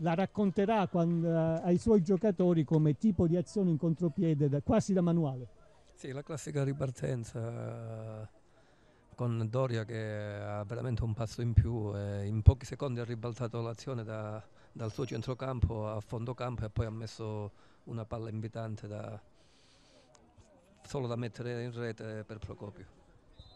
la racconterà quando, ai suoi giocatori come tipo di azione in contropiede, quasi da manuale. Sì, la classica ripartenza con Doria che ha veramente un passo in più e in pochi secondi ha ribaltato l'azione da, dal suo centrocampo a fondo campo e poi ha messo una palla invitante da, solo da mettere in rete per Procopio.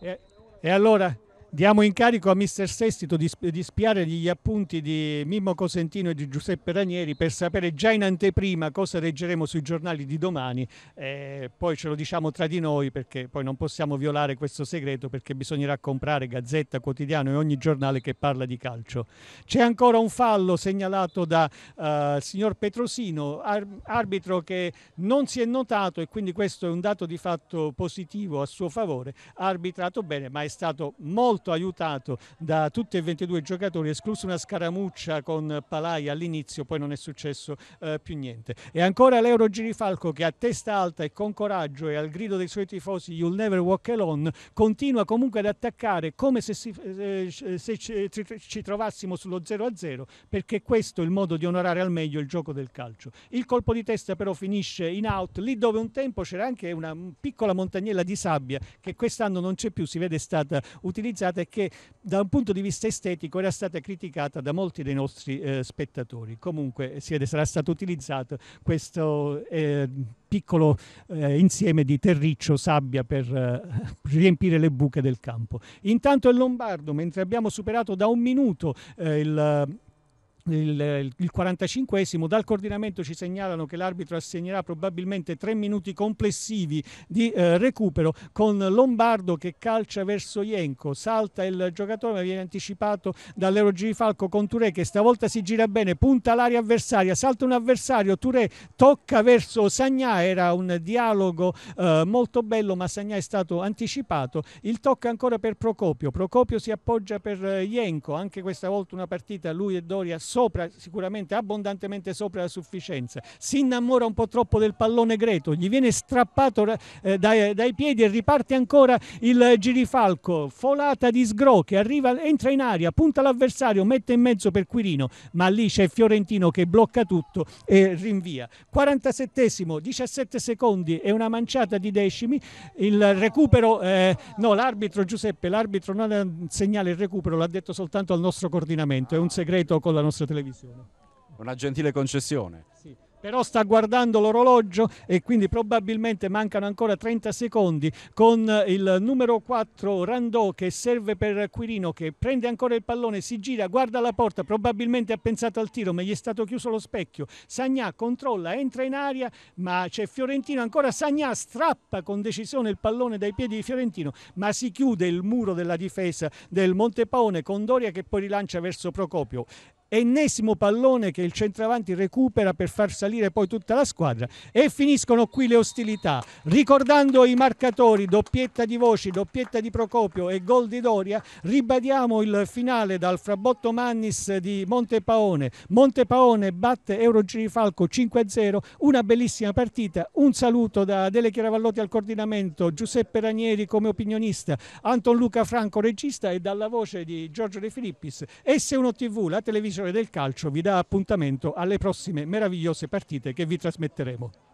E, e allora Diamo incarico a Mr. Sestito di, di spiare gli appunti di Mimmo Cosentino e di Giuseppe Ranieri per sapere già in anteprima cosa leggeremo sui giornali di domani, eh, poi ce lo diciamo tra di noi perché poi non possiamo violare questo segreto perché bisognerà comprare Gazzetta, Quotidiano e ogni giornale che parla di calcio. C'è ancora un fallo segnalato da eh, signor Petrosino, ar arbitro che non si è notato e quindi questo è un dato di fatto positivo a suo favore, ha arbitrato bene ma è stato molto molto aiutato da tutti e 22 i giocatori, escluso una scaramuccia con Palai all'inizio, poi non è successo eh, più niente. E ancora l'Euro Girifalco che a testa alta e con coraggio e al grido dei suoi tifosi You'll Never Walk Alone continua comunque ad attaccare come se, si, eh, se ci, ci, trovassimo sullo 0-0 perché questo è il modo di onorare al meglio il gioco del calcio. Il colpo di testa però finisce in out, lì dove un tempo c'era anche una piccola montagnella di sabbia che quest'anno non c'è più, si vede è stata utilizzata criticata e che da un punto di vista estetico era stata criticata da molti dei nostri eh, spettatori. Comunque eh, sarà stato utilizzato questo eh, piccolo eh, insieme di terriccio, sabbia per eh, [laughs] riempire le buche del campo. Intanto il Lombardo, mentre abbiamo superato da un minuto eh, il il, il 45 dal coordinamento ci segnalano che l'arbitro assegnerà probabilmente tre minuti complessivi di eh, recupero con Lombardo che calcia verso Ienco salta il giocatore ma viene anticipato dall'Eurogiri Falco con Touré che stavolta si gira bene punta l'aria avversaria salta un avversario Touré tocca verso Sagnà era un dialogo eh, molto bello ma Sagnà è stato anticipato il tocca ancora per Procopio Procopio si appoggia per eh, Ienco anche questa volta una partita lui e Doria sopra, sicuramente abbondantemente sopra la sufficienza, si innamora un po' troppo del pallone greto, gli viene strappato eh, dai, dai, piedi e riparte ancora il girifalco, folata di sgro che arriva, entra in aria, punta l'avversario, mette in mezzo per Quirino, ma lì c'è Fiorentino che blocca tutto e rinvia. 47 17 secondi e una manciata di decimi, il recupero, eh, no l'arbitro Giuseppe, l'arbitro non segnala il recupero, l'ha detto soltanto al nostro coordinamento, è un segreto con la nostra questa televisione. Una gentile concessione. Sì però sta guardando l'orologio e quindi probabilmente mancano ancora 30 secondi con il numero 4 Randò che serve per Quirino che prende ancora il pallone, si gira, guarda la porta, probabilmente ha pensato al tiro ma gli è stato chiuso lo specchio, Sagnà controlla, entra in aria ma c'è Fiorentino ancora, Sagnà strappa con decisione il pallone dai piedi di Fiorentino ma si chiude il muro della difesa del Montepaone con Doria che poi rilancia verso Procopio ennesimo pallone che il centravanti recupera per far salire poi tutta la squadra e finiscono qui le ostilità ricordando i marcatori doppietta di Voci, doppietta di Procopio e gol di Doria ribadiamo il finale dal frabotto Mannis di Montepaone Montepaone batte Eurogirifalco 5-0 una bellissima partita un saluto da Dele Chiaravallotti al coordinamento Giuseppe Ranieri come opinionista Anton Luca Franco regista e dalla voce di Giorgio De Filippis S1 TV la televisione passione del calcio vi dà appuntamento alle prossime meravigliose partite che vi trasmetteremo.